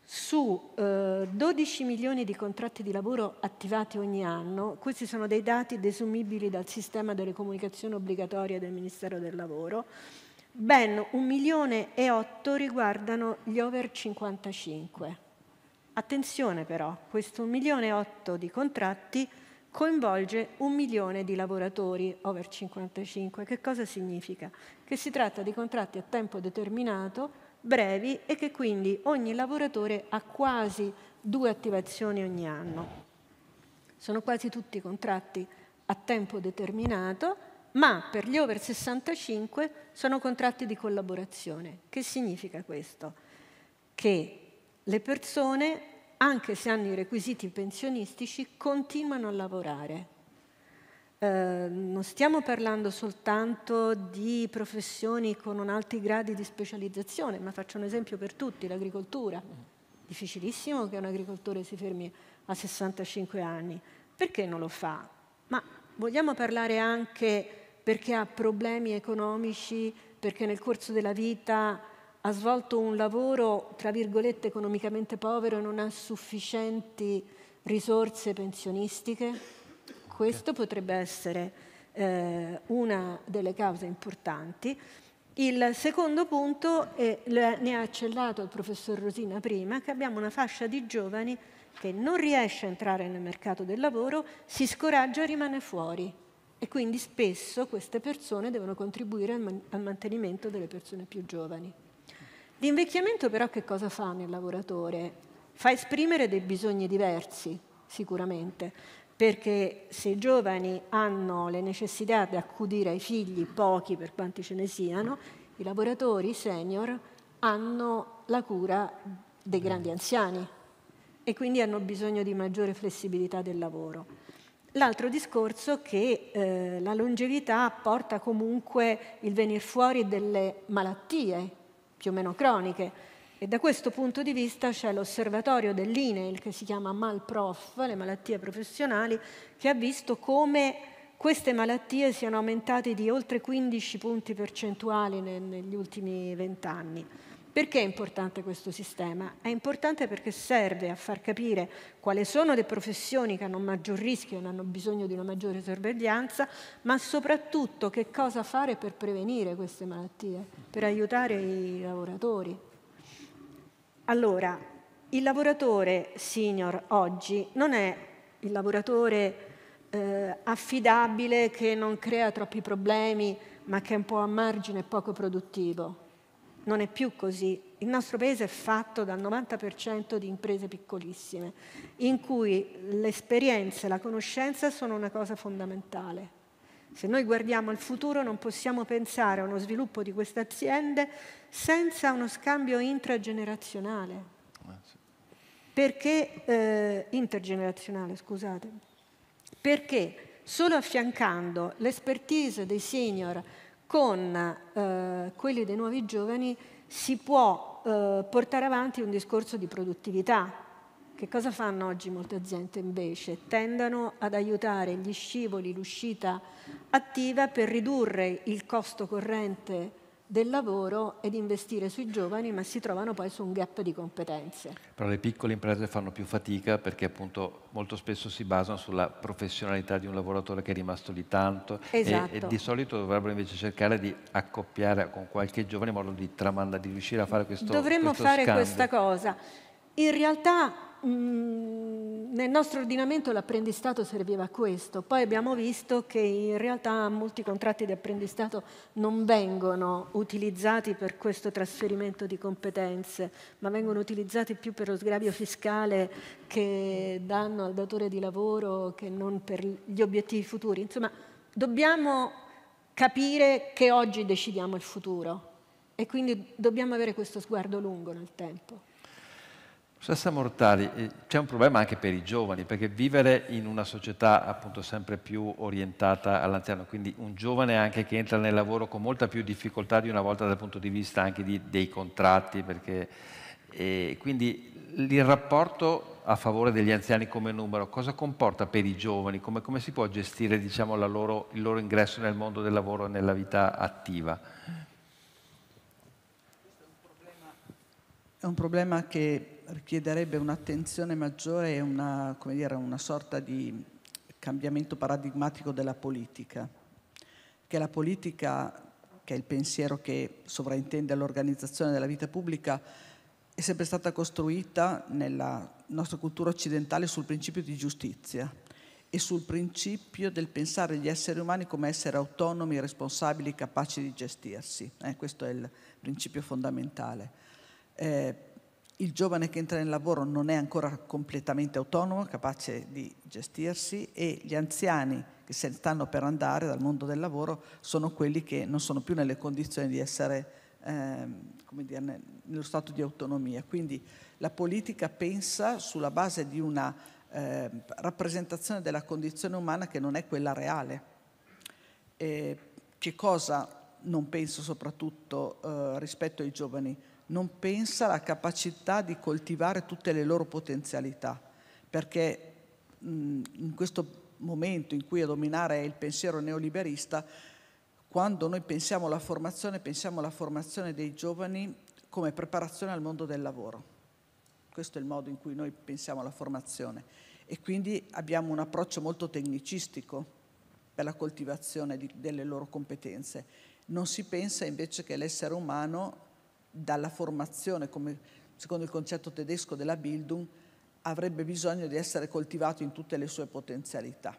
su eh, 12 milioni di contratti di lavoro attivati ogni anno, questi sono dei dati desumibili dal sistema delle comunicazioni obbligatorie del Ministero del Lavoro, ben 1 milione e 8 riguardano gli over 55. Attenzione però, questo 1 milione e 8 di contratti coinvolge un milione di lavoratori over 55. Che cosa significa? Che si tratta di contratti a tempo determinato brevi e che quindi ogni lavoratore ha quasi due attivazioni ogni anno. Sono quasi tutti contratti a tempo determinato, ma per gli over 65 sono contratti di collaborazione. Che significa questo? Che le persone, anche se hanno i requisiti pensionistici, continuano a lavorare Ehm, non stiamo parlando soltanto di professioni con alti gradi di specializzazione, ma faccio un esempio per tutti, l'agricoltura. Difficilissimo che un agricoltore si fermi a 65 anni. Perché non lo fa? Ma vogliamo parlare anche perché ha problemi economici, perché nel corso della vita ha svolto un lavoro, tra virgolette, economicamente povero e non ha sufficienti risorse pensionistiche? Questo potrebbe essere eh, una delle cause importanti. Il secondo punto, e ne ha accennato il professor Rosina prima, che abbiamo una fascia di giovani che non riesce a entrare nel mercato del lavoro, si scoraggia e rimane fuori. E quindi spesso queste persone devono contribuire al, man- al mantenimento delle persone più giovani. L'invecchiamento però che cosa fa nel lavoratore? Fa esprimere dei bisogni diversi, sicuramente, perché se i giovani hanno le necessità di accudire ai figli, pochi per quanti ce ne siano, i lavoratori senior hanno la cura dei grandi mm. anziani e quindi hanno bisogno di maggiore flessibilità del lavoro. L'altro discorso è che eh, la longevità porta comunque il venir fuori delle malattie più o meno croniche, e da questo punto di vista c'è l'osservatorio dell'INEIL che si chiama Malprof, le malattie professionali, che ha visto come queste malattie siano aumentate di oltre 15 punti percentuali negli ultimi vent'anni. Perché è importante questo sistema? È importante perché serve a far capire quali sono le professioni che hanno un maggior rischio e hanno bisogno di una maggiore sorveglianza, ma soprattutto che cosa fare per prevenire queste malattie, per aiutare i lavoratori. Allora, il lavoratore senior oggi non è il lavoratore eh, affidabile che non crea troppi problemi ma che è un po' a margine e poco produttivo. Non è più così. Il nostro paese è fatto dal 90% di imprese piccolissime, in cui l'esperienza e la conoscenza sono una cosa fondamentale. Se noi guardiamo al futuro non possiamo pensare a uno sviluppo di queste aziende senza uno scambio intragenerazionale. Eh, perché, eh, intergenerazionale, scusate, perché solo affiancando l'expertise dei senior con eh, quelli dei nuovi giovani si può eh, portare avanti un discorso di produttività, che cosa fanno oggi molte aziende invece? Tendono ad aiutare gli scivoli, l'uscita attiva per ridurre il costo corrente del lavoro ed investire sui giovani, ma si trovano poi su un gap di competenze. Però le piccole imprese fanno più fatica perché appunto molto spesso si basano sulla professionalità di un lavoratore che è rimasto lì tanto esatto. e, e, esatto. di solito dovrebbero invece cercare di accoppiare con qualche giovane in modo di tramanda, di riuscire a fare questo Dovremmo questo fare scambio. questa cosa. In realtà Mm, nel nostro ordinamento l'apprendistato serviva a questo, poi abbiamo visto che in realtà molti contratti di apprendistato non vengono utilizzati per questo trasferimento di competenze, ma vengono utilizzati più per lo sgravio fiscale che danno al datore di lavoro che non per gli obiettivi futuri. Insomma, dobbiamo capire che oggi decidiamo il futuro e quindi dobbiamo avere questo sguardo lungo nel tempo. Senza mortali, eh, c'è un problema anche per i giovani, perché vivere in una società appunto sempre più orientata all'anziano, quindi un giovane anche che entra nel lavoro con molta più difficoltà di una volta dal punto di vista anche di, dei contratti, perché, eh, quindi il rapporto a favore degli anziani come numero, cosa comporta per i giovani, come, come si può gestire diciamo, loro, il loro ingresso nel mondo del lavoro e nella vita attiva? Questo è un problema, è un problema che richiederebbe un'attenzione maggiore e una, dire, una sorta di cambiamento paradigmatico della politica, che la politica, che è il pensiero che sovraintende all'organizzazione della vita pubblica, è sempre stata costruita nella nostra cultura occidentale sul principio di giustizia e sul principio del pensare gli esseri umani come essere autonomi, responsabili, capaci di gestirsi. Eh, questo è il principio fondamentale. Eh, il giovane che entra nel lavoro non è ancora completamente autonomo, capace di gestirsi e gli anziani che se stanno per andare dal mondo del lavoro sono quelli che non sono più nelle condizioni di essere ehm, dire, nello stato di autonomia. Quindi la politica pensa sulla base di una eh, rappresentazione della condizione umana che non è quella reale. E che cosa non penso soprattutto eh, rispetto ai giovani? non pensa alla capacità di coltivare tutte le loro potenzialità, perché mh, in questo momento in cui a dominare è il pensiero neoliberista, quando noi pensiamo alla formazione, pensiamo alla formazione dei giovani come preparazione al mondo del lavoro. Questo è il modo in cui noi pensiamo alla formazione e quindi abbiamo un approccio molto tecnicistico per la coltivazione di, delle loro competenze. Non si pensa invece che l'essere umano dalla formazione, come secondo il concetto tedesco della Bildung, avrebbe bisogno di essere coltivato in tutte le sue potenzialità.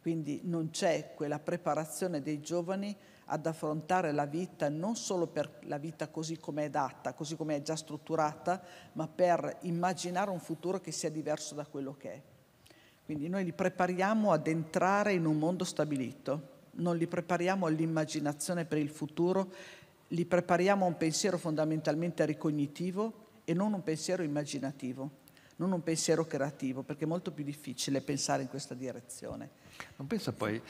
Quindi non c'è quella preparazione dei giovani ad affrontare la vita non solo per la vita così come è data, così come è già strutturata, ma per immaginare un futuro che sia diverso da quello che è. Quindi noi li prepariamo ad entrare in un mondo stabilito, non li prepariamo all'immaginazione per il futuro li prepariamo a un pensiero fondamentalmente ricognitivo e non un pensiero immaginativo, non un pensiero creativo, perché è molto più difficile pensare in questa direzione. Non pensa poi,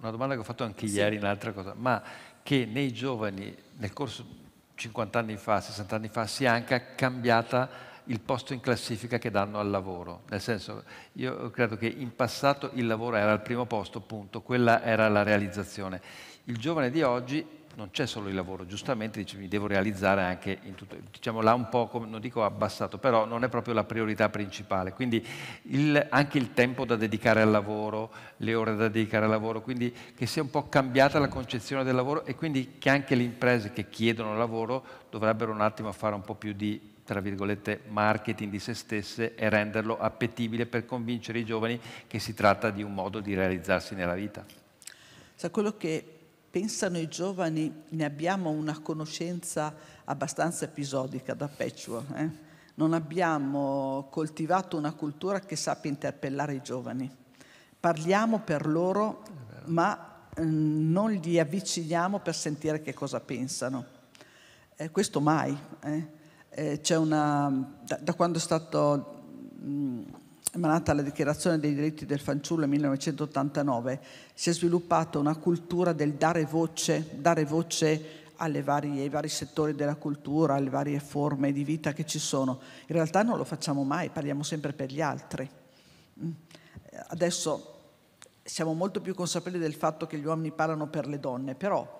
una domanda che ho fatto anche sì. ieri, un'altra cosa, ma che nei giovani nel corso 50 anni fa, 60 anni fa, sia anche cambiata il posto in classifica che danno al lavoro. Nel senso, io credo che in passato il lavoro era al primo posto, punto, quella era la realizzazione. Il giovane di oggi non c'è solo il lavoro, giustamente dice, mi devo realizzare anche in tutto, diciamo là un po', come, non dico abbassato, però non è proprio la priorità principale, quindi il, anche il tempo da dedicare al lavoro, le ore da dedicare al lavoro, quindi che sia un po' cambiata la concezione del lavoro e quindi che anche le imprese che chiedono lavoro dovrebbero un attimo fare un po' più di tra virgolette, marketing di se stesse e renderlo appetibile per convincere i giovani che si tratta di un modo di realizzarsi nella vita. Sa, quello che Pensano i giovani, ne abbiamo una conoscenza abbastanza episodica da patchwork, eh? non abbiamo coltivato una cultura che sappia interpellare i giovani. Parliamo per loro, ma eh, non li avviciniamo per sentire che cosa pensano. Eh, questo mai. Eh. Eh, c'è una, da, da, quando è stato mh, mm, emanata la Dichiarazione dei diritti del fanciullo nel 1989, si è sviluppata una cultura del dare voce, dare voce varie, ai vari settori della cultura, alle varie forme di vita che ci sono. In realtà non lo facciamo mai, parliamo sempre per gli altri. Mm. Adesso siamo molto più consapevoli del fatto che gli uomini parlano per le donne, però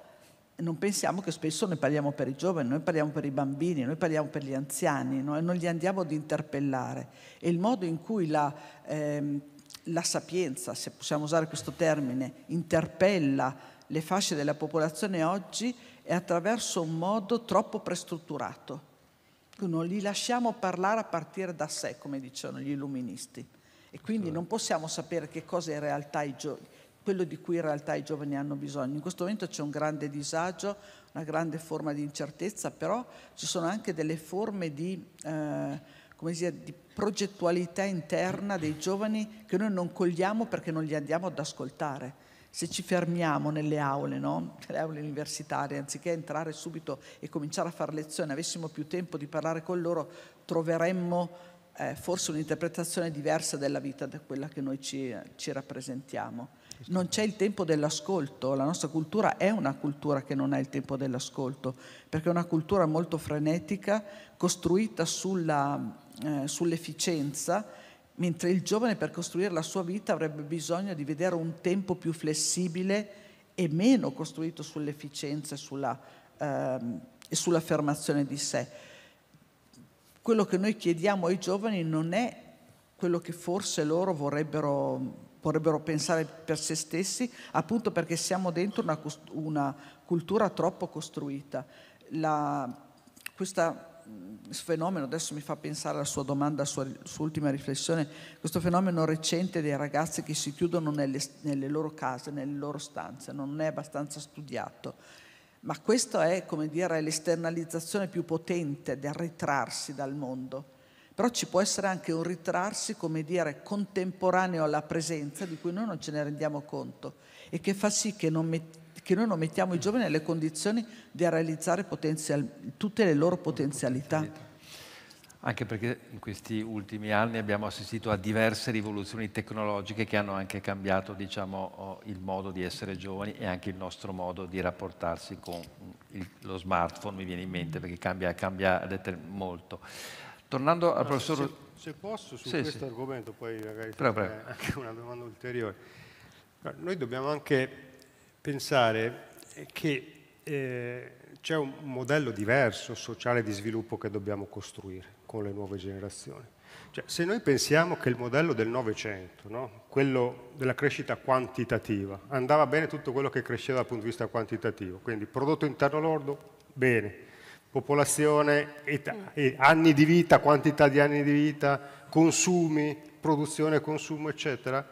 non pensiamo che spesso noi parliamo per i giovani, noi parliamo per i bambini, noi parliamo per gli anziani, noi non li andiamo ad interpellare. E il modo in cui la, ehm, la sapienza, se possiamo usare questo termine, interpella le fasce della popolazione oggi è attraverso un modo troppo prestrutturato. Non li lasciamo parlare a partire da sé, come dicevano gli illuministi. E quindi certo. non possiamo sapere che cosa in realtà i giovani quello di cui in realtà i giovani hanno bisogno. In questo momento c'è un grande disagio, una grande forma di incertezza, però ci sono anche delle forme di, eh, dire, di progettualità interna dei giovani che noi non cogliamo perché non li andiamo ad ascoltare se ci fermiamo nelle aule, no? le aule universitarie, anziché entrare subito e cominciare a fare lezione, avessimo più tempo di parlare con loro, troveremmo eh, forse un'interpretazione diversa della vita da quella che noi ci, ci rappresentiamo non c'è il tempo dell'ascolto, la nostra cultura è una cultura che non ha il tempo dell'ascolto, perché è una cultura molto frenetica, costruita sulla, eh, sull'efficienza, mentre il giovane per costruire la sua vita avrebbe bisogno di vedere un tempo più flessibile e meno costruito sull'efficienza sulla, ehm, e sull'affermazione di sé. Quello che noi chiediamo ai giovani non è quello che forse loro vorrebbero vorrebbero pensare per se stessi, appunto perché siamo dentro una, una cultura troppo costruita. questo mm, fenomeno, adesso mi fa pensare alla sua domanda, alla sua, sua, ultima riflessione, questo fenomeno recente dei ragazzi che si chiudono nelle, nelle loro case, nelle loro stanze, non è abbastanza studiato. Ma questa è, come dire, l'esternalizzazione più potente di arretrarsi dal mondo però ci può essere anche un ritrarsi, come dire, contemporaneo alla presenza di cui noi non ce ne rendiamo conto e che fa sì che, met- che noi non mettiamo i giovani nelle condizioni di realizzare potenzial- tutte le loro potenzialità. Anche perché in questi ultimi anni abbiamo assistito a diverse rivoluzioni tecnologiche che hanno anche cambiato diciamo, il modo di essere giovani e anche il nostro modo di rapportarsi con il, lo smartphone, mi viene in mente, perché cambia, cambia molto. Tornando al professor... Se, se, posso su sì, questo sì. argomento, poi magari prego, anche una domanda ulteriore. Noi dobbiamo anche pensare che eh, c'è un modello diverso sociale di sviluppo che dobbiamo costruire con le nuove generazioni. Cioè, se noi pensiamo che il modello del Novecento, quello della crescita quantitativa, andava bene tutto quello che cresceva dal punto di vista quantitativo, quindi prodotto interno lordo, bene, popolazione, età, anni di vita, quantità di anni di vita, consumi, produzione, consumo, eccetera.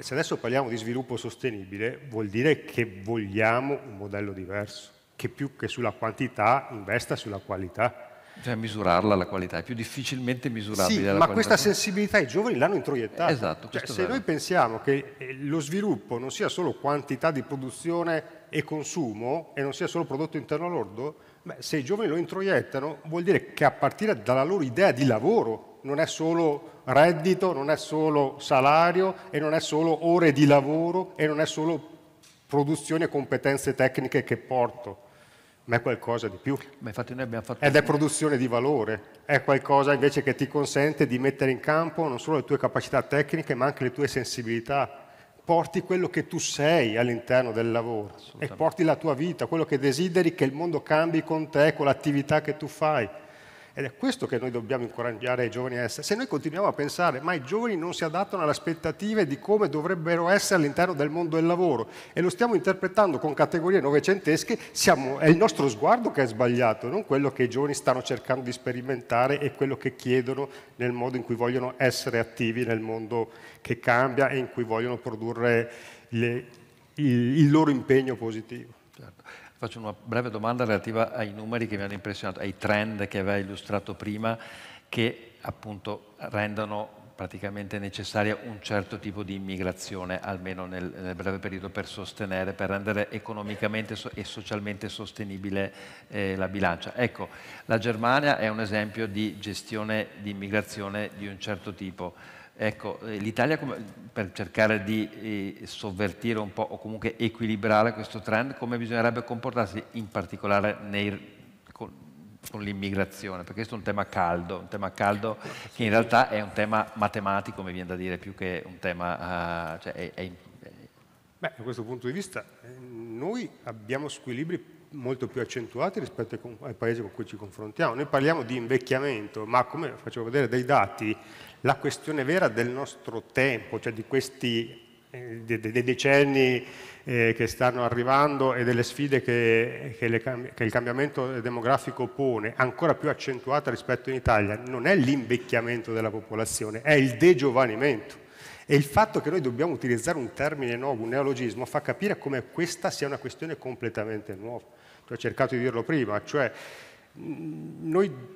se adesso parliamo di sviluppo sostenibile, vuol dire che vogliamo un modello diverso, che più che sulla quantità investa sulla qualità. Cioè misurarla la qualità, è più difficilmente misurabile. Sì, ma qualità. questa sensibilità i giovani l'hanno introiettata. Esatto. Cioè, se noi pensiamo che eh, lo sviluppo non sia solo quantità di produzione e consumo e non sia solo prodotto interno lordo, Beh, se i giovani lo introiettano vuol dire che a partire dalla loro idea di lavoro non è solo reddito, non è solo salario e non è solo ore di lavoro e non è solo produzione e competenze tecniche che porto, ma è qualcosa di più. Ed è produzione di valore, è qualcosa invece che ti consente di mettere in campo non solo le tue capacità tecniche ma anche le tue sensibilità porti quello che tu sei all'interno del lavoro e porti la tua vita, quello che desideri che il mondo cambi con te, con l'attività che tu fai. Ed è questo che noi dobbiamo incoraggiare i giovani a essere. Se noi continuiamo a pensare, ma i giovani non si adattano alle aspettative di come dovrebbero essere all'interno del mondo del lavoro e lo stiamo interpretando con categorie novecentesche, siamo, è il nostro sguardo che è sbagliato, non quello che i giovani stanno cercando di sperimentare e quello che chiedono nel modo in cui vogliono essere attivi nel mondo che cambia e in cui vogliono produrre le, il, il loro impegno positivo. Faccio una breve domanda relativa ai numeri che mi hanno impressionato, ai trend che aveva illustrato prima, che appunto rendono praticamente necessaria un certo tipo di immigrazione, almeno nel, nel breve periodo, per sostenere, per rendere economicamente e socialmente sostenibile eh, la bilancia. Ecco, la Germania è un esempio di gestione di immigrazione di un certo tipo Ecco, eh, l'Italia per cercare di eh, sovvertire un po' o comunque equilibrare questo trend, come bisognerebbe comportarsi in particolare nei, con, con l'immigrazione? Perché questo è un tema caldo, un tema caldo che in realtà è un tema matematico, mi viene da dire, più che un tema... Uh, cioè è, è... Beh, da questo punto di vista noi abbiamo squilibri molto più accentuati rispetto ai paesi con cui ci confrontiamo. Noi parliamo di invecchiamento, ma come facevo vedere dei dati, la questione vera del nostro tempo, cioè di questi eh, dei de decenni eh, che stanno arrivando e delle sfide che, che, le, che, il cambiamento demografico pone, ancora più accentuata rispetto in Italia, non è l'invecchiamento della popolazione, è il degiovanimento. E il fatto che noi dobbiamo utilizzare un termine nuovo, un neologismo, fa capire come questa sia una questione completamente nuova. Ho cercato di dirlo prima, cioè noi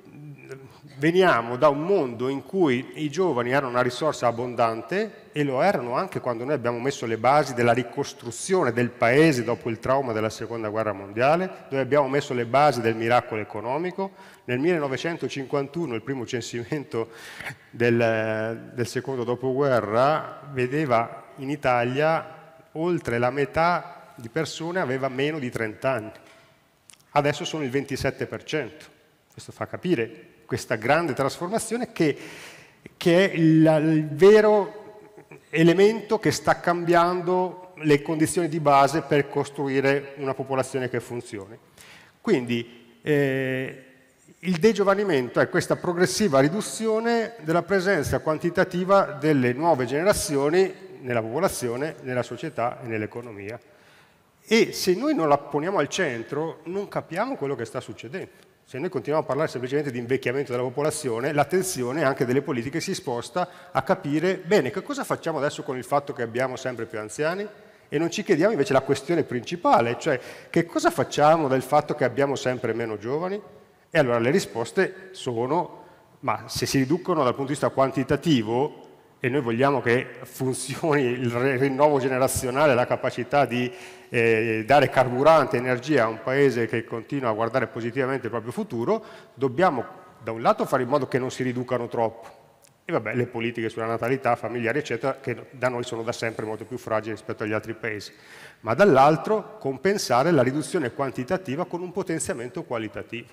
veniamo da un mondo in cui i giovani erano una risorsa abbondante e lo erano anche quando noi abbiamo messo le basi della ricostruzione del paese dopo il trauma della seconda guerra mondiale, dove abbiamo messo le basi del miracolo economico. Nel 1951 il primo censimento del, del secondo dopoguerra vedeva in Italia oltre la metà di persone aveva meno di 30 anni adesso sono il 27%. Questo fa capire questa grande trasformazione che, che è la, il vero elemento che sta cambiando le condizioni di base per costruire una popolazione che funzioni. Quindi eh, il degiovanimento è questa progressiva riduzione della presenza quantitativa delle nuove generazioni nella popolazione, nella società e nell'economia. E se noi non la poniamo al centro, non capiamo quello che sta succedendo. Se noi continuiamo a parlare semplicemente di invecchiamento della popolazione, l'attenzione anche delle politiche si sposta a capire, bene, che cosa facciamo adesso con il fatto che abbiamo sempre più anziani? E non ci chiediamo invece la questione principale, cioè che cosa facciamo del fatto che abbiamo sempre meno giovani? E allora le risposte sono, ma se si riducono dal punto di vista quantitativo, e noi vogliamo che funzioni il rinnovo generazionale, la capacità di eh, dare carburante, energia a un paese che continua a guardare positivamente il proprio futuro, dobbiamo da un lato fare in modo che non si riducano troppo, e vabbè, le politiche sulla natalità, familiari, eccetera, che da noi sono da sempre molto più fragili rispetto agli altri paesi, ma dall'altro compensare la riduzione quantitativa con un potenziamento qualitativo.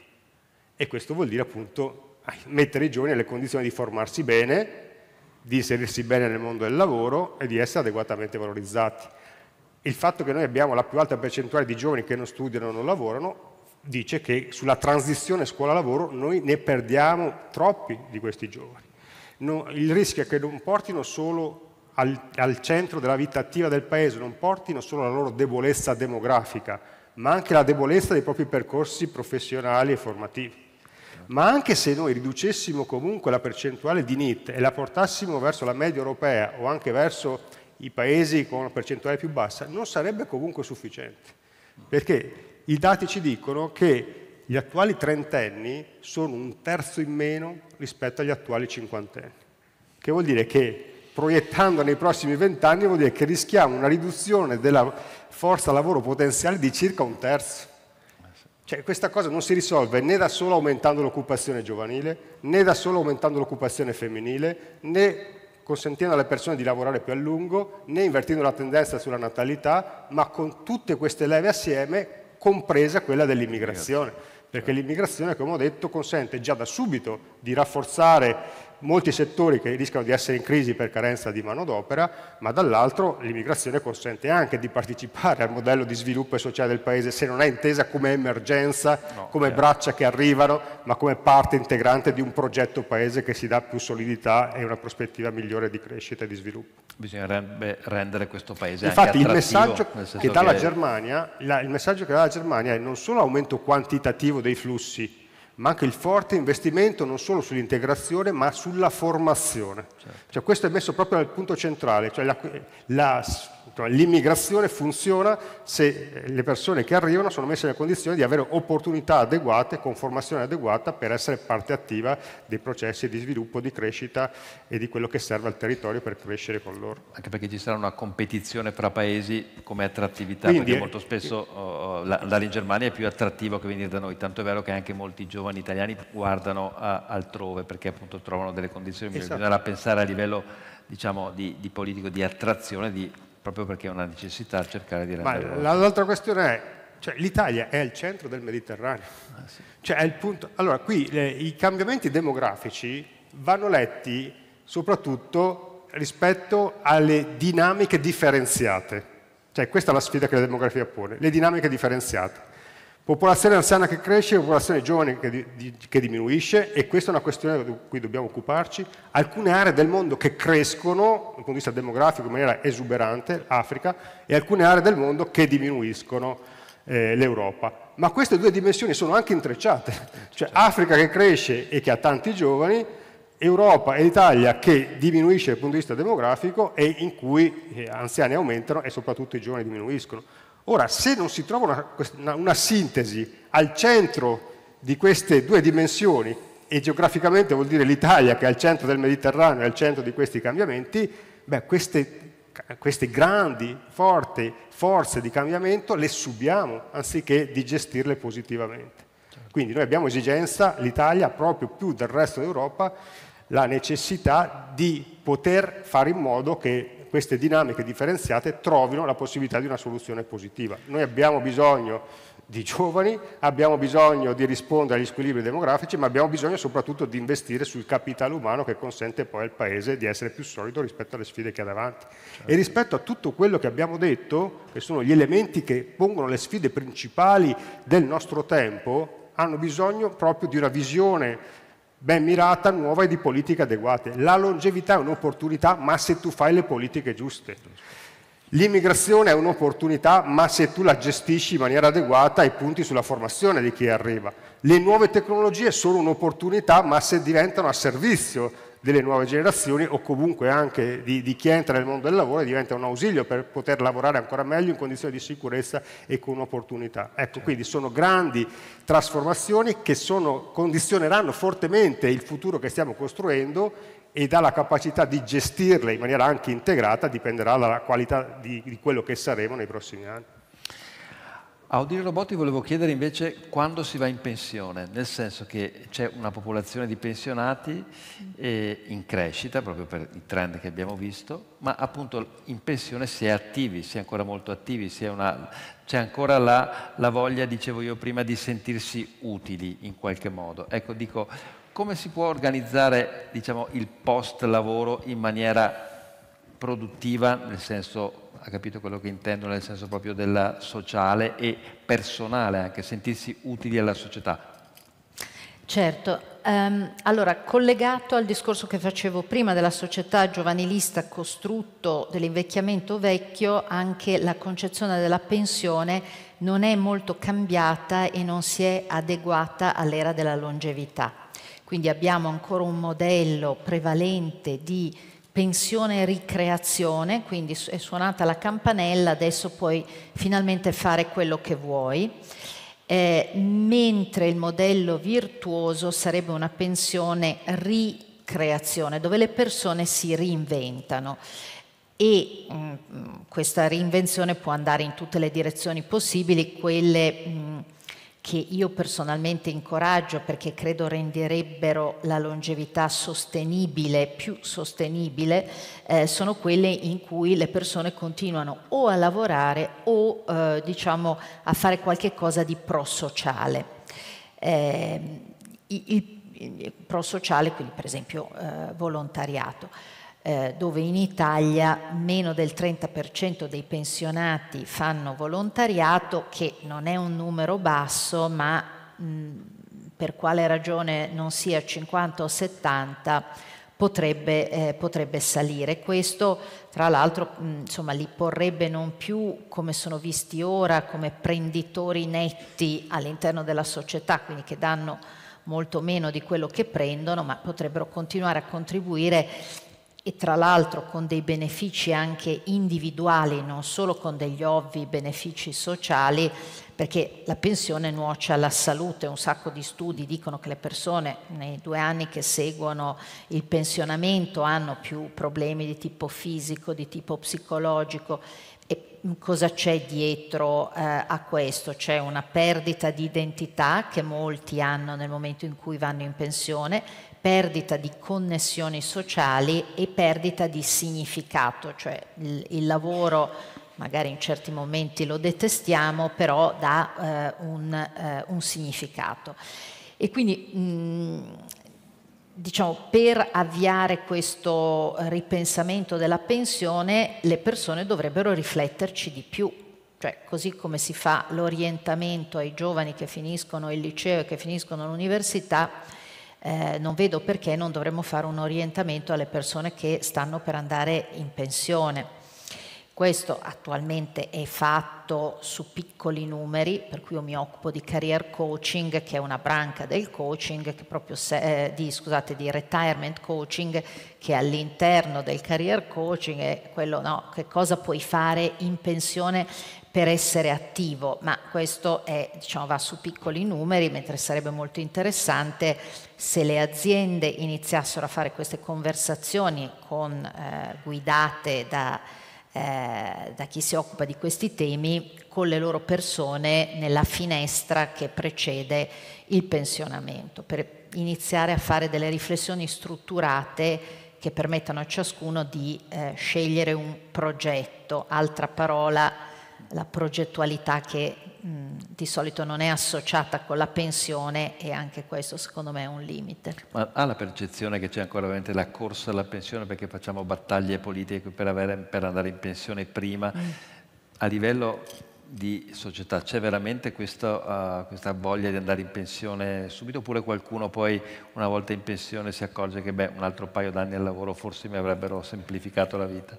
E questo vuol dire appunto ah, mettere i giovani nelle condizioni di formarsi bene, di inserirsi bene nel mondo del lavoro e di essere adeguatamente valorizzati il fatto che noi abbiamo la più alta percentuale di giovani che non studiano o non lavorano dice che sulla transizione scuola-lavoro noi ne perdiamo troppi di questi giovani. No, il rischio è che non portino solo al, al centro della vita attiva del paese, non portino solo la loro debolezza demografica, ma anche la debolezza dei propri percorsi professionali e formativi. Ma anche se noi riducessimo comunque la percentuale di NIT e la portassimo verso la media europea o anche verso i paesi con una percentuale più bassa, non sarebbe comunque sufficiente, perché i dati ci dicono che gli attuali trentenni sono un terzo in meno rispetto agli attuali cinquantenni, che vuol dire che proiettando nei prossimi vent'anni vuol dire che rischiamo una riduzione della forza lavoro potenziale di circa un terzo. Cioè, questa cosa non si risolve né da solo aumentando l'occupazione giovanile, né da solo aumentando l'occupazione femminile, né consentendo alle persone di lavorare più a lungo, né invertendo la tendenza sulla natalità, ma con tutte queste leve assieme, compresa quella dell'immigrazione, perché l'immigrazione, come ho detto, consente già da subito di rafforzare molti settori che rischiano di essere in crisi per carenza di manodopera, ma dall'altro l'immigrazione consente anche di partecipare al modello di sviluppo sociale del paese se non è intesa come emergenza, no, come certo. braccia che arrivano, ma come parte integrante di un progetto paese che si dà più solidità e una prospettiva migliore di crescita e di sviluppo. Bisognerebbe rendere questo paese Infatti, il messaggio che dà che... la Germania, la, il messaggio che dà la Germania è non solo aumento quantitativo dei flussi, ma anche il forte investimento non solo sull'integrazione ma sulla formazione. Certo. Cioè questo è messo proprio al punto centrale, cioè la, la Certo, l'immigrazione funziona se eh, le persone che arrivano sono messe nella condizione di avere opportunità adeguate, con formazione adeguata per essere parte attiva dei processi di sviluppo, di crescita e di quello che serve al territorio per crescere con loro. Anche perché ci sarà una competizione fra paesi come attrattività, Quindi, perché molto spesso oh, oh andare in Germania è più attrattivo che venire da noi, tanto è vero che anche molti giovani italiani guardano a, altrove perché appunto trovano delle condizioni migliori. Esatto. Bisognerà pensare a livello diciamo, di, di politico di attrazione, di proprio perché è una necessità cercare di rendere... l'altra questione è, cioè, l'Italia è il centro del Mediterraneo, ah, sì. cioè è il punto... Allora, qui le, i cambiamenti demografici vanno letti soprattutto rispetto alle dinamiche differenziate, cioè questa è la sfida che la demografia pone, le dinamiche differenziate. Popolazione anziana che cresce, popolazione giovane che, di, che diminuisce e questa è una questione di cui dobbiamo occuparci. Alcune aree del mondo che crescono dal punto di vista demografico in maniera esuberante, l'Africa, e alcune aree del mondo che diminuiscono, eh, l'Europa. Ma queste due dimensioni sono anche intrecciate, (laughs) cioè certo. Africa che cresce e che ha tanti giovani, Europa e Italia che diminuisce dal punto di vista demografico e in cui gli eh, anziani aumentano e soprattutto i giovani diminuiscono. Ora, se non si trova una, una, una sintesi al centro di queste due dimensioni, e geograficamente vuol dire l'Italia che è al centro del Mediterraneo, è al centro di questi cambiamenti, beh, queste queste grandi, forti forze di cambiamento le subiamo anziché di gestirle positivamente. Quindi noi abbiamo esigenza, l'Italia proprio più del resto d'Europa, la necessità di poter fare in modo che queste dinamiche differenziate trovino la possibilità di una soluzione positiva. Noi abbiamo bisogno di giovani, abbiamo bisogno di rispondere agli squilibri demografici, ma abbiamo bisogno soprattutto di investire sul capitale umano che consente poi al Paese di essere più solido rispetto alle sfide che ha davanti. E rispetto a tutto quello che abbiamo detto, che sono gli elementi che pongono le sfide principali del nostro tempo, hanno bisogno proprio di una visione ben mirata, nuova e di politiche adeguate. La longevità è un'opportunità, ma se tu fai le politiche giuste. L'immigrazione è un'opportunità, ma se tu la gestisci in maniera adeguata e punti sulla formazione di chi arriva. Le nuove tecnologie sono un'opportunità, ma se diventano a servizio delle nuove generazioni o comunque anche di, di, chi entra nel mondo del lavoro e diventa un ausilio per poter lavorare ancora meglio in condizioni di sicurezza e con opportunità. Ecco, certo. quindi sono grandi trasformazioni che sono, condizioneranno fortemente il futuro che stiamo costruendo e dalla capacità di gestirle in maniera anche integrata dipenderà dalla qualità di, di quello che saremo nei prossimi anni. A Udire Robotti volevo chiedere invece quando si va in pensione, nel senso che c'è una popolazione di pensionati mm. eh, in crescita, proprio per i trend che abbiamo visto, ma appunto in pensione si è attivi, si è ancora molto attivi, una, c'è ancora la, la voglia, dicevo io prima, di sentirsi utili in qualche modo. Ecco, dico, come si può organizzare diciamo, il post lavoro in maniera produttiva, nel senso ha capito quello che intendo nel senso proprio della sociale e personale, anche sentirsi utili alla società. Certo, um, allora collegato al discorso che facevo prima della società giovanilista costrutto dell'invecchiamento vecchio, anche la concezione della pensione non è molto cambiata e non si è adeguata all'era della longevità. Quindi abbiamo ancora un modello prevalente di pensione ricreazione, quindi è suonata la campanella, adesso puoi finalmente fare quello che vuoi, eh, mentre il modello virtuoso sarebbe una pensione ricreazione, dove le persone si reinventano e mh, mm, mm, questa reinvenzione può andare in tutte le direzioni possibili, quelle... Mh, mm, che io personalmente incoraggio perché credo renderebbero la longevità sostenibile, più sostenibile, eh, sono quelle in cui le persone continuano o a lavorare o eh, diciamo, a fare qualche cosa di prosociale. Eh, il, il prosociale, quindi per esempio eh, volontariato. Eh, dove in Italia meno del 30% dei pensionati fanno volontariato, che non è un numero basso, ma mh, per quale ragione non sia 50 o 70 potrebbe, eh, potrebbe salire. Questo tra l'altro insomma, li porrebbe non più come sono visti ora, come prenditori netti all'interno della società, quindi che danno molto meno di quello che prendono, ma potrebbero continuare a contribuire e tra l'altro con dei benefici anche individuali, non solo con degli ovvi benefici sociali, perché la pensione nuoce alla salute. Un sacco di studi dicono che le persone nei due anni che seguono il pensionamento hanno più problemi di tipo fisico, di tipo psicologico. E cosa c'è dietro eh, a questo? C'è una perdita di identità che molti hanno nel momento in cui vanno in pensione, perdita di connessioni sociali e perdita di significato, cioè il, il lavoro magari in certi momenti lo detestiamo, però dà eh, un, eh, un, significato. E quindi mh, diciamo, per avviare questo ripensamento della pensione le persone dovrebbero rifletterci di più. Cioè, così come si fa l'orientamento ai giovani che finiscono il liceo e che finiscono l'università, eh, non vedo perché non dovremmo fare un orientamento alle persone che stanno per andare in pensione. Questo attualmente è fatto su piccoli numeri, per cui io mi occupo di career coaching, che è una branca del coaching, se, eh, di, scusate, di retirement coaching, che all'interno del career coaching è quello no, che cosa puoi fare in pensione per essere attivo, ma questo è, diciamo, va su piccoli numeri, mentre sarebbe molto interessante se le aziende iniziassero a fare queste conversazioni con, eh, guidate da, eh, da chi si occupa di questi temi con le loro persone nella finestra che precede il pensionamento, per iniziare a fare delle riflessioni strutturate che permettano a ciascuno di eh, scegliere un progetto, altra parola, la progettualità che mh, di solito non è associata con la pensione e anche questo secondo me è un limite. Ma ha la percezione che c'è ancora veramente la corsa alla pensione perché facciamo battaglie politiche per, avere, per andare in pensione prima? Mm. A livello di società? C'è veramente questa, uh, eh, questa, voglia di andare in pensione subito oppure qualcuno poi una volta in pensione si accorge che beh, un altro paio d'anni al lavoro forse mi avrebbero semplificato la vita?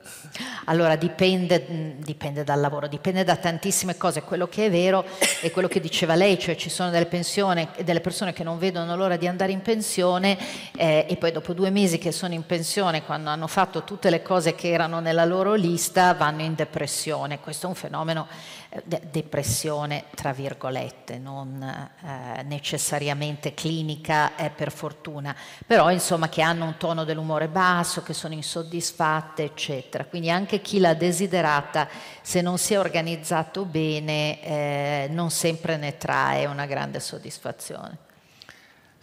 Allora dipende, mm, dipende dal lavoro, dipende da tantissime cose. Quello che è vero è quello che diceva lei, cioè ci sono delle, pensione, delle persone che non vedono l'ora di andare in pensione eh, e poi dopo due mesi che sono in pensione, quando hanno fatto tutte le cose che erano nella loro lista, vanno in depressione. Questo è un fenomeno eh, de- depressione, tra virgolette, non eh, necessariamente clinica, eh, per fortuna, però insomma che hanno un tono dell'umore basso, che sono insoddisfatte, eccetera. Quindi anche chi l'ha desiderata, se non si è organizzato bene, eh, non sempre ne trae una grande soddisfazione.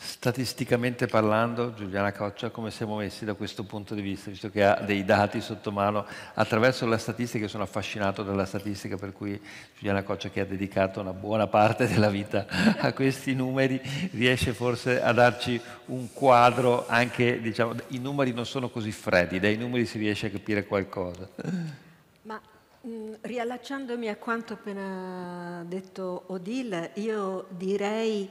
Statisticamente parlando, Giuliana Coccia, come siamo messi da questo punto di vista, visto che ha dei dati sotto mano attraverso la statistica, sono affascinato dalla statistica, per cui Giuliana Coccia che ha dedicato una buona parte della vita a questi numeri, riesce forse a darci un quadro anche, diciamo, i numeri non sono così freddi, dai numeri si riesce a capire qualcosa. Ma riallacciandomi a quanto appena detto Odile, io direi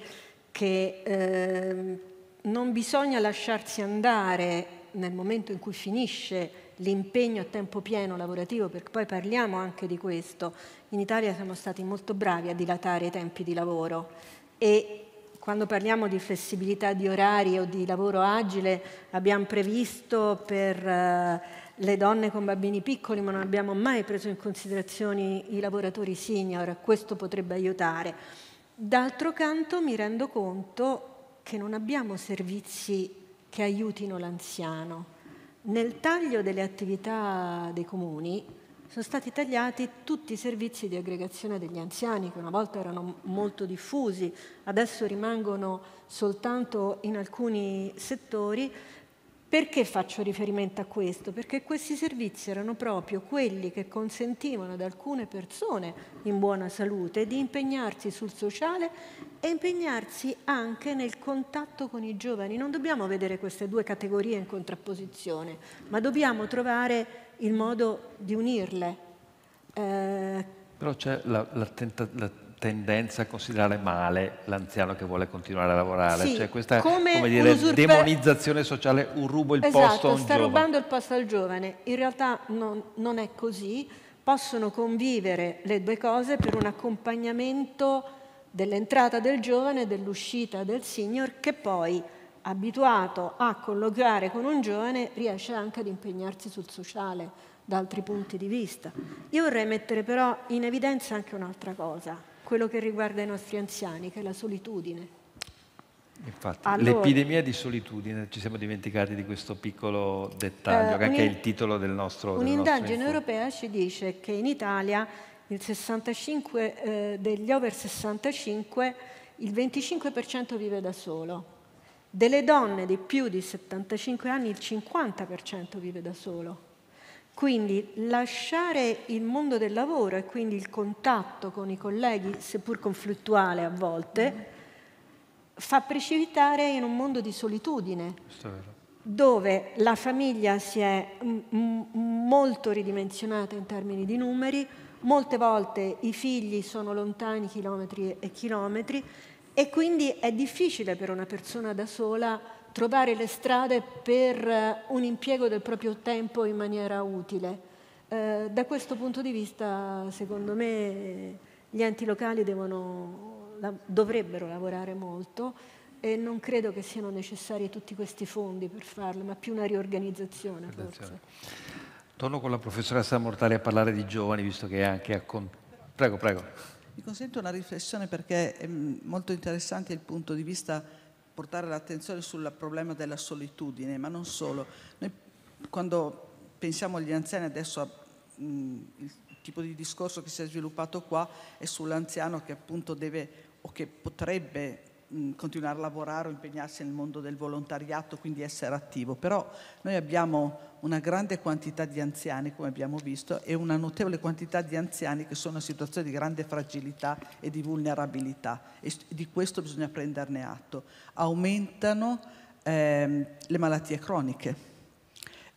che eh, non bisogna lasciarsi andare nel momento in cui finisce l'impegno a tempo pieno lavorativo, perché poi parliamo anche di questo, in Italia siamo stati molto bravi a dilatare i tempi di lavoro e quando parliamo di flessibilità di orari o di lavoro agile abbiamo previsto per eh, le donne con bambini piccoli, ma non abbiamo mai preso in considerazione i lavoratori senior, questo potrebbe aiutare. D'altro canto mi rendo conto che non abbiamo servizi che aiutino l'anziano. Nel taglio delle attività dei comuni sono stati tagliati tutti i servizi di aggregazione degli anziani che una volta erano molto diffusi, adesso rimangono soltanto in alcuni settori perché faccio riferimento a questo? Perché questi servizi erano proprio quelli che consentivano ad alcune persone in buona salute di impegnarsi sul sociale e impegnarsi anche nel contatto con i giovani. Non dobbiamo vedere queste due categorie in contrapposizione, ma dobbiamo trovare il modo di unirle. Eh... Però c'è la, la, tenta, la tendenza a considerare male l'anziano che vuole continuare a lavorare, sì, cioè questa come, come dire, usurper... demonizzazione sociale, un rubo il esatto, posto a un sta giovane. rubando il posto al giovane, in realtà non, non è così, possono convivere le due cose per un accompagnamento dell'entrata del giovane e dell'uscita del senior che poi abituato a colloquiare con un giovane riesce anche ad impegnarsi sul sociale da altri punti di vista. Io vorrei mettere però in evidenza anche un'altra cosa, quello che riguarda i nostri anziani, che è la solitudine. Infatti, allora, l'epidemia di solitudine, ci siamo dimenticati di questo piccolo dettaglio, eh, che è il titolo del nostro... Un'indagine europea ci dice che in Italia il 65, eh, degli over 65 il 25% vive da solo, delle donne di più di 75 anni il 50% vive da solo. Quindi lasciare il mondo del lavoro e quindi il contatto con i colleghi, seppur conflittuale a volte, fa precipitare in un mondo di solitudine, dove la famiglia si è molto ridimensionata in termini di numeri, molte volte i figli sono lontani chilometri e chilometri e quindi è difficile per una persona da sola trovare le strade per eh, un impiego del proprio tempo in maniera utile. Eh, da questo punto di vista, secondo me, gli enti locali devono, dovrebbero lavorare molto e non credo che siano necessari tutti questi fondi per farlo, ma più una riorganizzazione forse. Torno con la professoressa Mortali a parlare di giovani, visto che è anche a... Con... Prego, prego. Mi consento una riflessione perché è mm, molto interessante il punto di vista portare l'attenzione sul problema della solitudine, ma non solo. Noi quando pensiamo agli anziani adesso a, mm, mh, il tipo di discorso che si è sviluppato qua è sull'anziano che appunto deve o che potrebbe continuare a lavorare o impegnarsi nel mondo del volontariato, quindi essere attivo, però noi abbiamo una grande quantità di anziani, come abbiamo visto, e una notevole quantità di anziani che sono in situazioni di grande fragilità e di vulnerabilità e di questo bisogna prenderne atto. Aumentano ehm, le malattie croniche.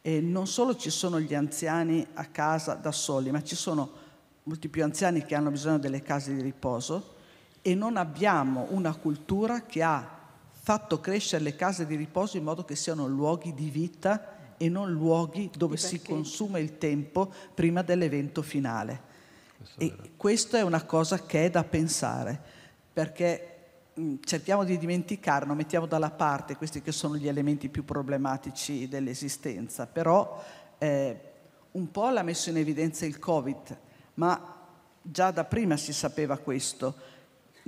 E non solo ci sono gli anziani a casa da soli, ma ci sono molti più anziani che hanno bisogno delle case di riposo, e non abbiamo una cultura che ha fatto crescere le case di riposo in modo che siano luoghi di vita e non luoghi dove si consuma il tempo prima dell'evento finale. Questo e questa è una cosa che è da pensare, perché mh, mm, cerchiamo di dimenticarlo, mettiamo dalla parte questi che sono gli elementi più problematici dell'esistenza, però eh, un po' l'ha messo in evidenza il Covid, ma già da prima si sapeva questo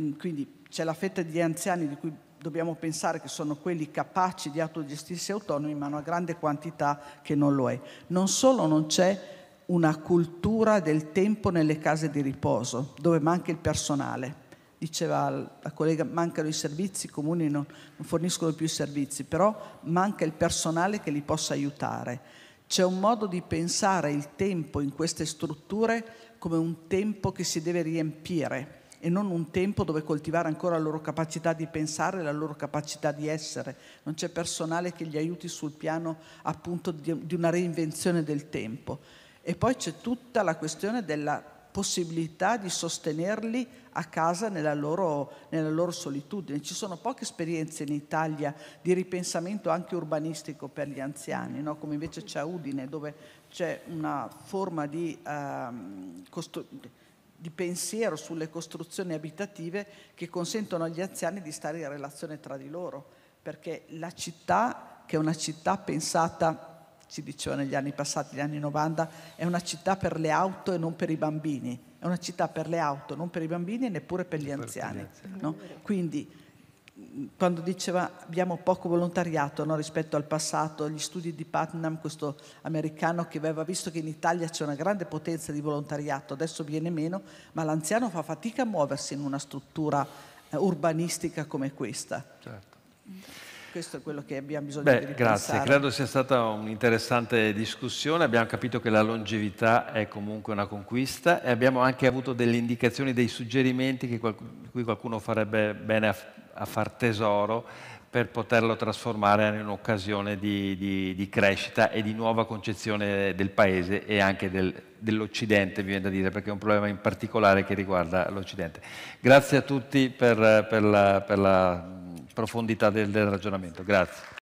Mm, quindi c'è la fetta degli anziani di cui dobbiamo pensare che sono quelli capaci di autogestirsi autonomi, ma una grande quantità che non lo è. Non solo non c'è una cultura del tempo nelle case di riposo, dove manca il personale. Diceva la collega, mancano i servizi, i comuni non, non forniscono più i servizi, però manca il personale che li possa aiutare. C'è un modo di pensare il tempo in queste strutture come un tempo che si deve riempire, e non un tempo dove coltivare ancora la loro capacità di pensare, la loro capacità di essere. Non c'è personale che li aiuti sul piano appunto di, di una reinvenzione del tempo. E poi c'è tutta la questione della possibilità di sostenerli a casa nella loro, nella loro, solitudine. Ci sono poche esperienze in Italia di ripensamento anche urbanistico per gli anziani, no? come invece c'è a Udine dove c'è una forma di ehm, costruzione di pensiero sulle costruzioni abitative che consentono agli anziani di stare in relazione tra di loro, perché la città, che è una città pensata, si diceva negli anni passati, negli anni 90, è una città per le auto e non per i bambini, è una città per le auto, non per i bambini e neppure per gli anziani. No? Quindi quando diceva abbiamo poco volontariato no, rispetto al passato, gli studi di Putnam, questo americano che aveva visto che in Italia c'è una grande potenza di volontariato, adesso viene meno, ma l'anziano fa fatica a muoversi in una struttura eh, urbanistica come questa. Certo. Questo è quello che abbiamo bisogno Beh, di ripensare. Grazie, credo sia stata un'interessante discussione, abbiamo capito che la longevità è comunque una conquista e abbiamo anche avuto delle indicazioni, dei suggerimenti che qual cui qualcuno farebbe bene a, a far tesoro per poterlo trasformare in un'occasione di, di, di, crescita e di nuova concezione del paese e anche del, dell'Occidente, mi viene da dire, perché è un problema in particolare che riguarda l'Occidente. Grazie a tutti per, per la, per la profondità del, del ragionamento. Grazie.